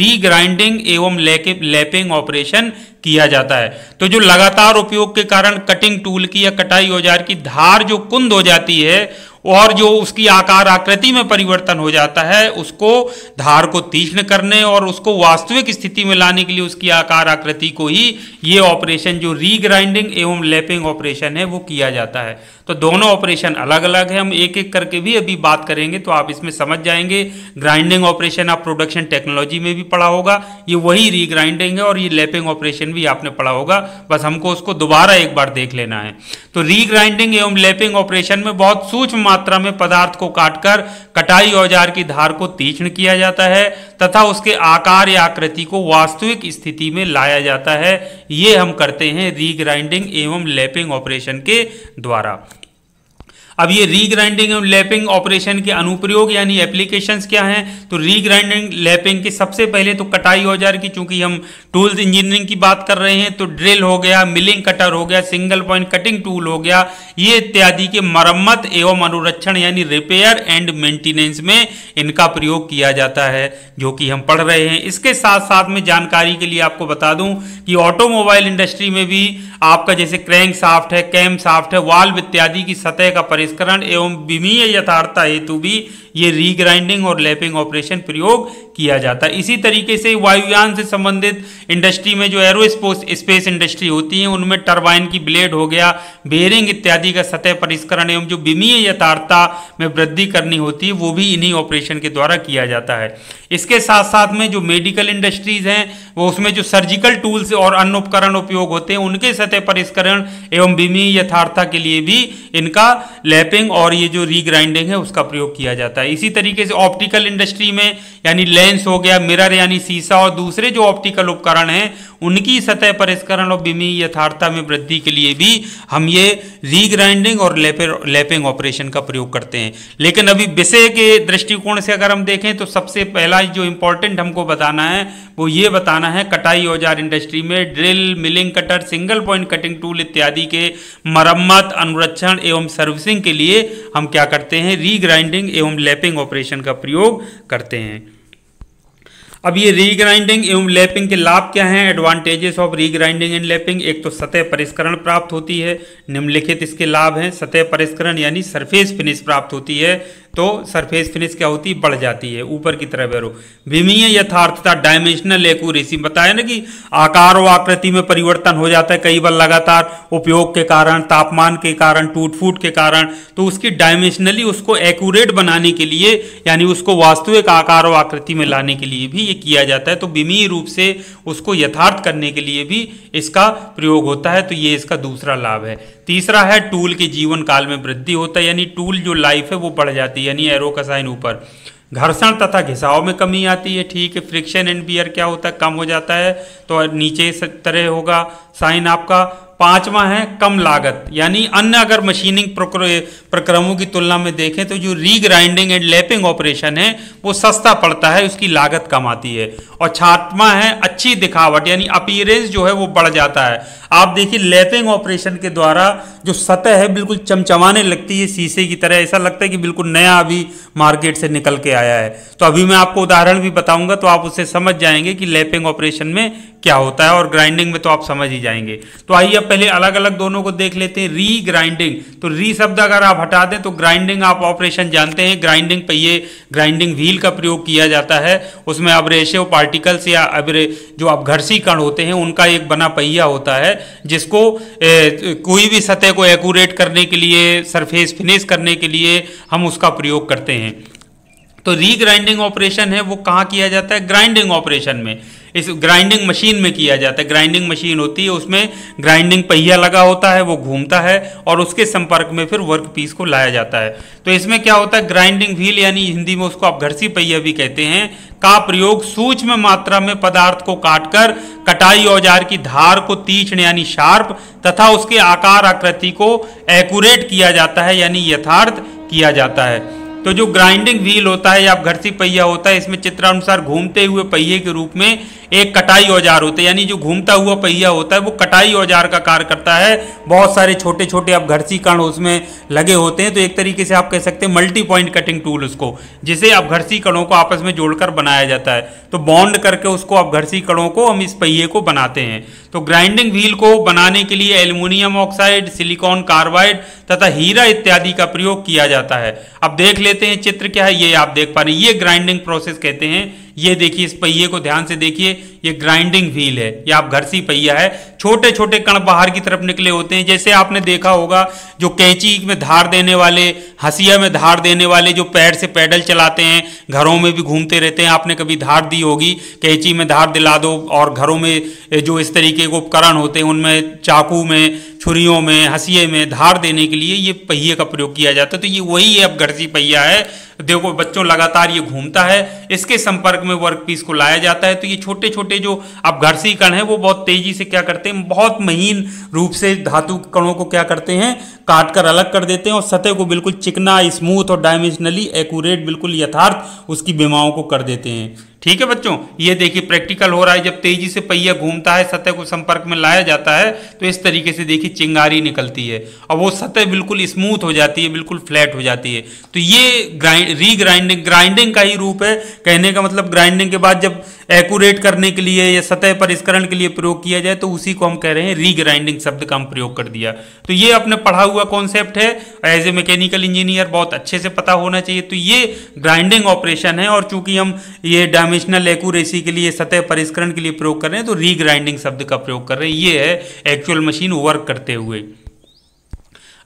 रीग्राइंडिंग एवं लैपिंग ऑपरेशन किया जाता है तो जो लगातार उपयोग के कारण कटिंग टूल की या कटाई औजार की धार जो कुंद हो जाती है और जो उसकी आकार आकृति में परिवर्तन हो जाता है उसको धार को तीक्ष्ण करने और उसको वास्तविक स्थिति में लाने के लिए उसकी आकार आकृति को ही ये ऑपरेशन जो रीग्राइंडिंग एवं लैपिंग ऑपरेशन है वो किया जाता है तो दोनों ऑपरेशन अलग अलग है हम एक एक करके भी अभी बात करेंगे तो आप इसमें समझ जाएंगे ग्राइंडिंग ऑपरेशन आप प्रोडक्शन टेक्नोलॉजी में भी पढ़ा होगा ये वही रीग्राइंडिंग है और ये लैपिंग ऑपरेशन भी आपने पढ़ा होगा बस हमको उसको दोबारा एक बार देख लेना है तो रीग्राइंडिंग एवं लैपिंग ऑपरेशन में बहुत सूक्ष्म मात्रा में पदार्थ को काटकर कटाई औजार की धार को तीक्ष्ण किया जाता है तथा उसके आकार या आकृति को वास्तविक स्थिति में लाया जाता है ये हम करते हैं रीग्राइंडिंग एवं लैपिंग ऑपरेशन के द्वारा अब ये रीग्राइंडिंग एवं लैपिंग ऑपरेशन के अनुप्रयोग यानी एप्लीकेशंस क्या हैं तो रीग्राइंडिंग लैपिंग की सबसे पहले तो कटाई औजार की चूंकि हम टूल्स इंजीनियरिंग की बात कर रहे हैं तो ड्रिल हो गया मिलिंग कटर हो गया सिंगल पॉइंट कटिंग टूल हो गया ये इत्यादि के मरम्मत एवं अनुरक्षण यानी रिपेयर एंड मेंटेनेंस में इनका प्रयोग किया जाता है जो कि हम पढ़ रहे हैं इसके साथ साथ में जानकारी के लिए आपको बता दूं कि ऑटोमोबाइल इंडस्ट्री में भी आपका जैसे क्रैंक साफ्ट है कैम साफ्ट है वाल्व इत्यादि की सतह का परिस වෙස් කරන්න එවුම් බිමීය යථාර්ථයේ තුබී ये रीग्राइंडिंग और लैपिंग ऑपरेशन प्रयोग किया जाता है इसी तरीके से वायुयान से संबंधित इंडस्ट्री में जो एरोस्पोस स्पेस इंडस्ट्री होती है उनमें टर्बाइन की ब्लेड हो गया बेरिंग इत्यादि का सतह परिष्करण एवं जो विमीय यथार्थता में वृद्धि करनी होती है वो भी इन्हीं ऑपरेशन के द्वारा किया जाता है इसके साथ साथ में जो मेडिकल इंडस्ट्रीज हैं वो उसमें जो सर्जिकल टूल्स और अन्य उपकरण उपयोग होते हैं उनके सतह परिष्करण एवं विमीय यथार्थता के लिए भी इनका लैपिंग और ये जो रीग्राइंडिंग है उसका प्रयोग किया जाता है जाता है इसी तरीके से ऑप्टिकल इंडस्ट्री में यानी लेंस हो गया मिरर यानी सीसा और दूसरे जो ऑप्टिकल उपकरण हैं उनकी सतह परिष्करण और बिमी यथार्थता में वृद्धि के लिए भी हम ये रीग्राइंडिंग और लैपिंग ऑपरेशन का प्रयोग करते हैं लेकिन अभी विषय के दृष्टिकोण से अगर हम देखें तो सबसे पहला जो इंपॉर्टेंट हमको बताना है वो ये बताना है कटाई औजार इंडस्ट्री में drill milling cutter single point cutting tool इत्यादि के मरम्मत अनुरक्षण एवं सर्विसिंग के लिए हम क्या करते हैं रीग्राइंडिंग एवं लैपिंग ऑपरेशन का प्रयोग करते हैं अब ये रीग्राइंडिंग एवं लैपिंग के लाभ क्या हैं advantages of regrinding and lapping एक तो सतह परिष्करण प्राप्त होती है निम्नलिखित इसके लाभ हैं सतह परिष्करण यानी सरफेस फिनिश प्राप्त होती है तो सरफेस फिनिश क्या होती है बढ़ जाती है ऊपर की तरफ एरो विमीय यथार्थता डायमेंशनल एक्यूरेसी बताया ना कि आकार और आकृति में परिवर्तन हो जाता है कई बार लगातार उपयोग के कारण तापमान के कारण टूट फूट के कारण तो उसकी डायमेंशनली उसको एक्यूरेट बनाने के लिए यानी उसको वास्तविक आकार और आकृति में लाने के लिए भी ये किया जाता है तो विमीय रूप से उसको यथार्थ करने के लिए भी इसका प्रयोग होता है तो ये इसका दूसरा लाभ है तीसरा है टूल के जीवन काल में वृद्धि होता है यानी टूल जो लाइफ है वो बढ़ जाती है जाती है यानी एरो का साइन ऊपर घर्षण तथा घिसाव में कमी आती है ठीक है फ्रिक्शन एंड बियर क्या होता है कम हो जाता है तो नीचे तरह होगा साइन आपका पांचवा है कम लागत यानी अन्य अगर मशीनिंग प्रक्रमों की तुलना में देखें तो जो री ग्राइंडिंग एंड लैपिंग ऑपरेशन है वो सस्ता पड़ता है उसकी लागत कम आती है और छात्मा है अच्छी दिखावट यानी अपीयरेंस जो है वो बढ़ जाता है आप देखिए लैपिंग ऑपरेशन के द्वारा जो सतह है बिल्कुल चमचमाने लगती है शीशे की तरह ऐसा लगता है कि बिल्कुल नया अभी मार्केट से निकल के आया है तो अभी मैं आपको उदाहरण भी बताऊंगा तो आप उसे समझ जाएंगे कि लैपिंग ऑपरेशन में क्या होता है और ग्राइंडिंग में तो आप समझ ही जाएंगे तो आइए अब पहले अलग अलग दोनों को देख लेते हैं री ग्राइंडिंग तो री शब्द अगर आप हटा दें तो ग्राइंडिंग आप ऑपरेशन जानते हैं ग्राइंडिंग पे ये ग्राइंडिंग व्हील का प्रयोग किया जाता है उसमें अब रेशे पार्टिकल्स या अब जो आप घर्षी कण होते हैं उनका एक बना पहिया होता है जिसको ए, कोई भी सतह को एकूरेट करने के लिए सरफेस फिनिश करने के लिए हम उसका प्रयोग करते हैं तो रीग्राइंडिंग ऑपरेशन है वो कहाँ किया जाता है ग्राइंडिंग ऑपरेशन में इस ग्राइंडिंग मशीन में किया जाता है ग्राइंडिंग मशीन होती है उसमें ग्राइंडिंग पहिया लगा होता है वो घूमता है और उसके संपर्क में फिर वर्क पीस को लाया जाता है तो इसमें क्या होता है ग्राइंडिंग व्हील यानी हिंदी में उसको आप घरसी पहिया भी कहते हैं का प्रयोग सूक्ष्म मात्रा में पदार्थ को काटकर कटाई औजार की धार को तीक्ष्ण यानी शार्प तथा उसके आकार आकृति को एकूरेट किया जाता है यानी यथार्थ किया जाता है तो जो ग्राइंडिंग व्हील होता है या घरसी पहिया होता है इसमें चित्रानुसार घूमते हुए पहिए के रूप में एक कटाई औजार होते हैं यानी जो घूमता हुआ पहिया होता है वो कटाई औजार का कार्य करता है बहुत सारे छोटे छोटे अब घर्षीकरण उसमें लगे होते हैं तो एक तरीके से आप कह सकते हैं मल्टी पॉइंट कटिंग टूल उसको जिसे अपघर्षी कणों को आपस में जोड़कर बनाया जाता है तो बॉन्ड करके उसको अपघर्षी कणों को हम इस पहिए को बनाते हैं तो ग्राइंडिंग व्हील को बनाने के लिए एल्यूमिनियम ऑक्साइड सिलिकॉन कार्बाइड तथा हीरा इत्यादि का प्रयोग किया जाता है अब देख लेते हैं चित्र क्या है ये आप देख पा रहे हैं ये ग्राइंडिंग प्रोसेस कहते हैं ये देखिए इस पहिए को ध्यान से देखिए ये ग्राइंडिंग व्हील है ये आप घर सी पहिया है छोटे छोटे कण बाहर की तरफ निकले होते हैं जैसे आपने देखा होगा जो कैंची में धार देने वाले हसिया में धार देने वाले जो पैर से पैडल चलाते हैं घरों में भी घूमते रहते हैं आपने कभी धार दी होगी कैंची में धार दिला दो और घरों में जो इस तरीके के उपकरण होते हैं उनमें चाकू में छुरियों में हंसिए में धार देने के लिए ये पहिए का प्रयोग किया जाता है तो ये वही अब गर्जी पहिया है देखो बच्चों लगातार ये घूमता है इसके संपर्क में वर्क पीस को लाया जाता है तो ये छोटे छोटे जो अब घर्षी कण है वो बहुत तेजी से क्या करते हैं बहुत महीन रूप से धातु कणों को क्या करते हैं काट कर अलग कर देते हैं और सतह को बिल्कुल चिकना स्मूथ और डायमेंशनली एक्यूरेट बिल्कुल यथार्थ उसकी बीमाओं को कर देते हैं ठीक है बच्चों ये देखिए प्रैक्टिकल हो रहा है जब तेजी से पहिया घूमता है सतह को संपर्क में लाया जाता है तो इस तरीके से देखिए चिंगारी निकलती है और वो सतह बिल्कुल स्मूथ हो जाती है बिल्कुल फ्लैट हो जाती है तो ये ग्राइंड रीग्राइंडिंग ग्राइंडिंग का ही रूप है कहने का मतलब ग्राइंडिंग के बाद जब एकूरेट करने के लिए या सतह परिष्करण के लिए प्रयोग किया जाए तो उसी को हम कह रहे हैं रीग्राइंडिंग शब्द का हम प्रयोग कर दिया तो ये अपने पढ़ा हुआ कॉन्सेप्ट है एज ए मैकेनिकल इंजीनियर बहुत अच्छे से पता होना चाहिए तो ये ग्राइंडिंग ऑपरेशन है और चूंकि हम ये डायमेंशनल एकूरेसी के लिए सतह परिष्करण के लिए प्रयोग कर रहे हैं तो रीग्राइंडिंग शब्द का प्रयोग कर रहे हैं ये है एक्चुअल मशीन वर्क करते हुए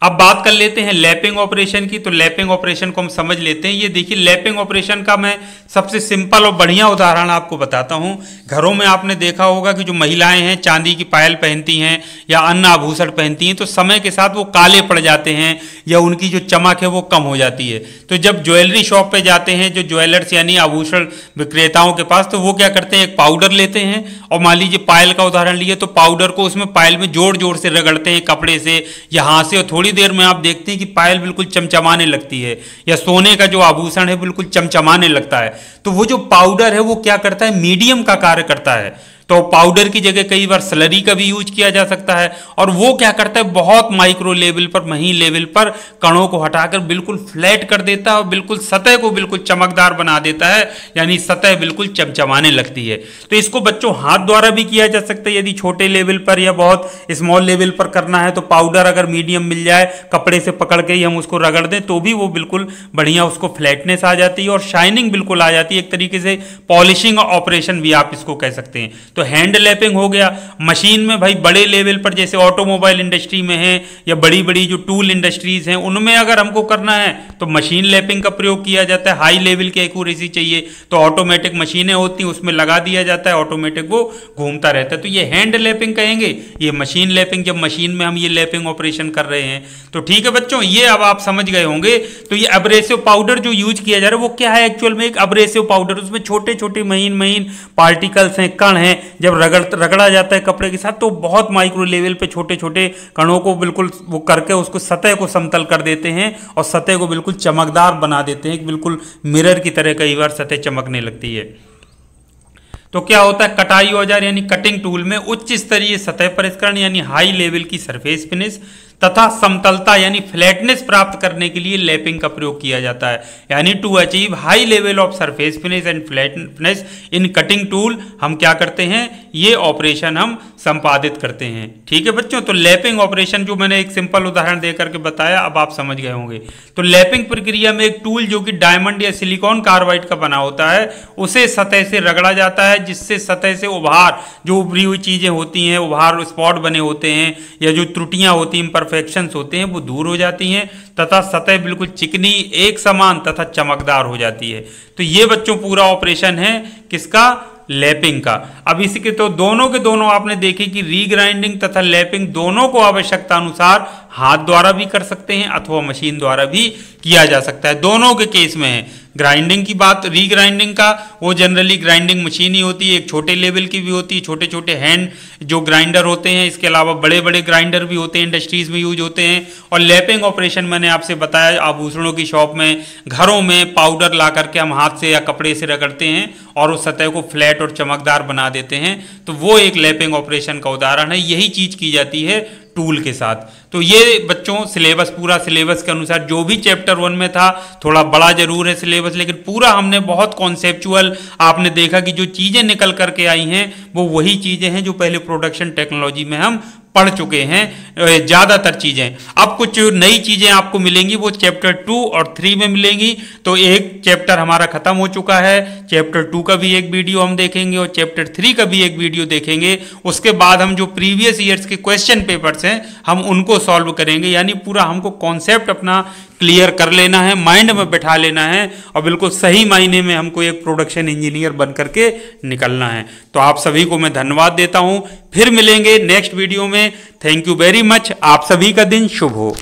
अब बात कर लेते हैं लैपिंग ऑपरेशन की तो लैपिंग ऑपरेशन को हम समझ लेते हैं ये देखिए लैपिंग ऑपरेशन का मैं सबसे सिंपल और बढ़िया उदाहरण आपको बताता हूँ घरों में आपने देखा होगा कि जो महिलाएं हैं चांदी की पायल पहनती हैं या अन्य आभूषण पहनती हैं तो समय के साथ वो काले पड़ जाते हैं या उनकी जो चमक है वो कम हो जाती है तो जब ज्वेलरी शॉप पर जाते हैं जो ज्वेलर्स यानी आभूषण विक्रेताओं के पास तो वो क्या करते हैं एक पाउडर लेते हैं और मान लीजिए पायल का उदाहरण लिए तो पाउडर को उसमें पायल में जोर जोर से रगड़ते हैं कपड़े से या हाथ से और थोड़ी देर में आप देखते हैं कि पायल बिल्कुल चमचमाने लगती है या सोने का जो आभूषण है बिल्कुल चमचमाने लगता है तो वो जो पाउडर है वो क्या करता है मीडियम का कार्य करता है तो पाउडर की जगह कई बार सलरी का भी यूज किया जा सकता है और वो क्या करता है बहुत माइक्रो लेवल पर मही लेवल पर कणों को हटाकर बिल्कुल फ्लैट कर देता है और बिल्कुल सतह को बिल्कुल चमकदार बना देता है यानी सतह बिल्कुल चमचमाने लगती है तो इसको बच्चों हाथ द्वारा भी किया जा सकता है यदि छोटे लेवल पर या बहुत स्मॉल लेवल पर करना है तो पाउडर अगर मीडियम मिल जाए कपड़े से पकड़ के ही हम उसको रगड़ दें तो भी वो बिल्कुल बढ़िया उसको फ्लैटनेस आ जाती है और शाइनिंग बिल्कुल आ जाती है एक तरीके से पॉलिशिंग ऑपरेशन भी आप इसको कह सकते हैं तो हैंड लैपिंग हो गया मशीन में भाई बड़े लेवल पर जैसे ऑटोमोबाइल इंडस्ट्री में है या बड़ी बड़ी जो टूल इंडस्ट्रीज हैं उनमें अगर हमको करना है तो मशीन लैपिंग का प्रयोग किया जाता है हाई लेवल की एक्यूरेसी चाहिए तो ऑटोमेटिक मशीनें होती हैं उसमें लगा दिया जाता है ऑटोमेटिक वो घूमता रहता है तो ये हैंड लैपिंग कहेंगे ये मशीन लैपिंग जब मशीन में हम ये लैपिंग ऑपरेशन कर रहे हैं तो ठीक है बच्चों ये अब आप समझ गए होंगे तो ये अब्रेसिव पाउडर जो यूज किया जा रहा है वो क्या है एक्चुअल में एक अब्रेसिव पाउडर उसमें छोटे छोटे महीन महीन पार्टिकल्स हैं कण हैं जब रगड़ रगड़ा जाता है कपड़े के साथ तो बहुत माइक्रो लेवल पे छोटे छोटे कणों को बिल्कुल वो करके उसको सतह को समतल कर देते हैं और सतह को बिल्कुल चमकदार बना देते हैं बिल्कुल मिरर की तरह कई बार सतह चमकने लगती है तो क्या होता है कटाई औजार यानी कटिंग टूल में उच्च स्तरीय सतह परिष्करण यानी हाई लेवल की सरफेस फिनिश तथा समतलता यानी फ्लैटनेस प्राप्त करने के लिए लैपिंग का प्रयोग किया जाता है यानी to achieve high level of surface finish and flatness in cutting tool हम क्या करते हैं ये ऑपरेशन हम संपादित करते हैं ठीक है बच्चों तो लैपिंग ऑपरेशन जो मैंने एक सिंपल उदाहरण दे करके बताया अब आप समझ गए होंगे तो लैपिंग प्रक्रिया में एक टूल जो कि डायमंड या सिलिकॉन कार्बाइड का बना होता है उसे सतह से रगड़ा जाता है जिससे सतह से उभार जो उभरी हुई चीजें होती हैं उभार स्पॉट बने होते हैं या जो त्रुटियां होती हैं इम्परफेक्शंस होते हैं वो दूर हो जाती हैं तथा सतह बिल्कुल चिकनी एक समान तथा चमकदार हो जाती है तो ये बच्चों पूरा ऑपरेशन है किसका लैपिंग का अब इसके तो दोनों के दोनों आपने देखे कि रीग्राइंडिंग तथा लैपिंग दोनों को आवश्यकता अनुसार हाथ द्वारा भी कर सकते हैं अथवा मशीन द्वारा भी किया जा सकता है दोनों के केस में है ग्राइंडिंग की बात रीग्राइंडिंग का वो जनरली ग्राइंडिंग मशीन ही होती है एक छोटे लेवल की भी होती है छोटे छोटे हैंड जो ग्राइंडर होते हैं इसके अलावा बड़े बड़े ग्राइंडर भी होते हैं इंडस्ट्रीज में यूज होते हैं और लैपिंग ऑपरेशन मैंने आपसे बताया आभूषणों की शॉप में घरों में पाउडर ला करके हम हाथ से या कपड़े से रगड़ते हैं और उस सतह को फ्लैट और चमकदार बना देते हैं तो वो एक लैपिंग ऑपरेशन का उदाहरण है यही चीज़ की जाती है टूल के साथ तो ये बच्चों सिलेबस पूरा सिलेबस के अनुसार जो भी चैप्टर वन में था थोड़ा बड़ा जरूर है सिलेबस लेकिन पूरा हमने बहुत कॉन्सेप्चुअल आपने देखा कि जो चीज़ें निकल करके आई हैं वो वही चीज़ें हैं जो पहले प्रोडक्शन टेक्नोलॉजी में हम पढ़ चुके हैं ज़्यादातर चीज़ें अब कुछ नई चीज़ें आपको मिलेंगी वो चैप्टर टू और थ्री में मिलेंगी तो एक चैप्टर हमारा ख़त्म हो चुका है चैप्टर टू का भी एक वीडियो हम देखेंगे और चैप्टर थ्री का भी एक वीडियो देखेंगे उसके बाद हम जो प्रीवियस ईयर्स के क्वेश्चन पेपर्स हैं हम उनको सॉल्व करेंगे यानी पूरा हमको कॉन्सेप्ट अपना क्लियर कर लेना है माइंड में बैठा लेना है और बिल्कुल सही मायने में हमको एक प्रोडक्शन इंजीनियर बन करके निकलना है तो आप सभी को मैं धन्यवाद देता हूँ फिर मिलेंगे नेक्स्ट वीडियो में थैंक यू वेरी मच आप सभी का दिन शुभ हो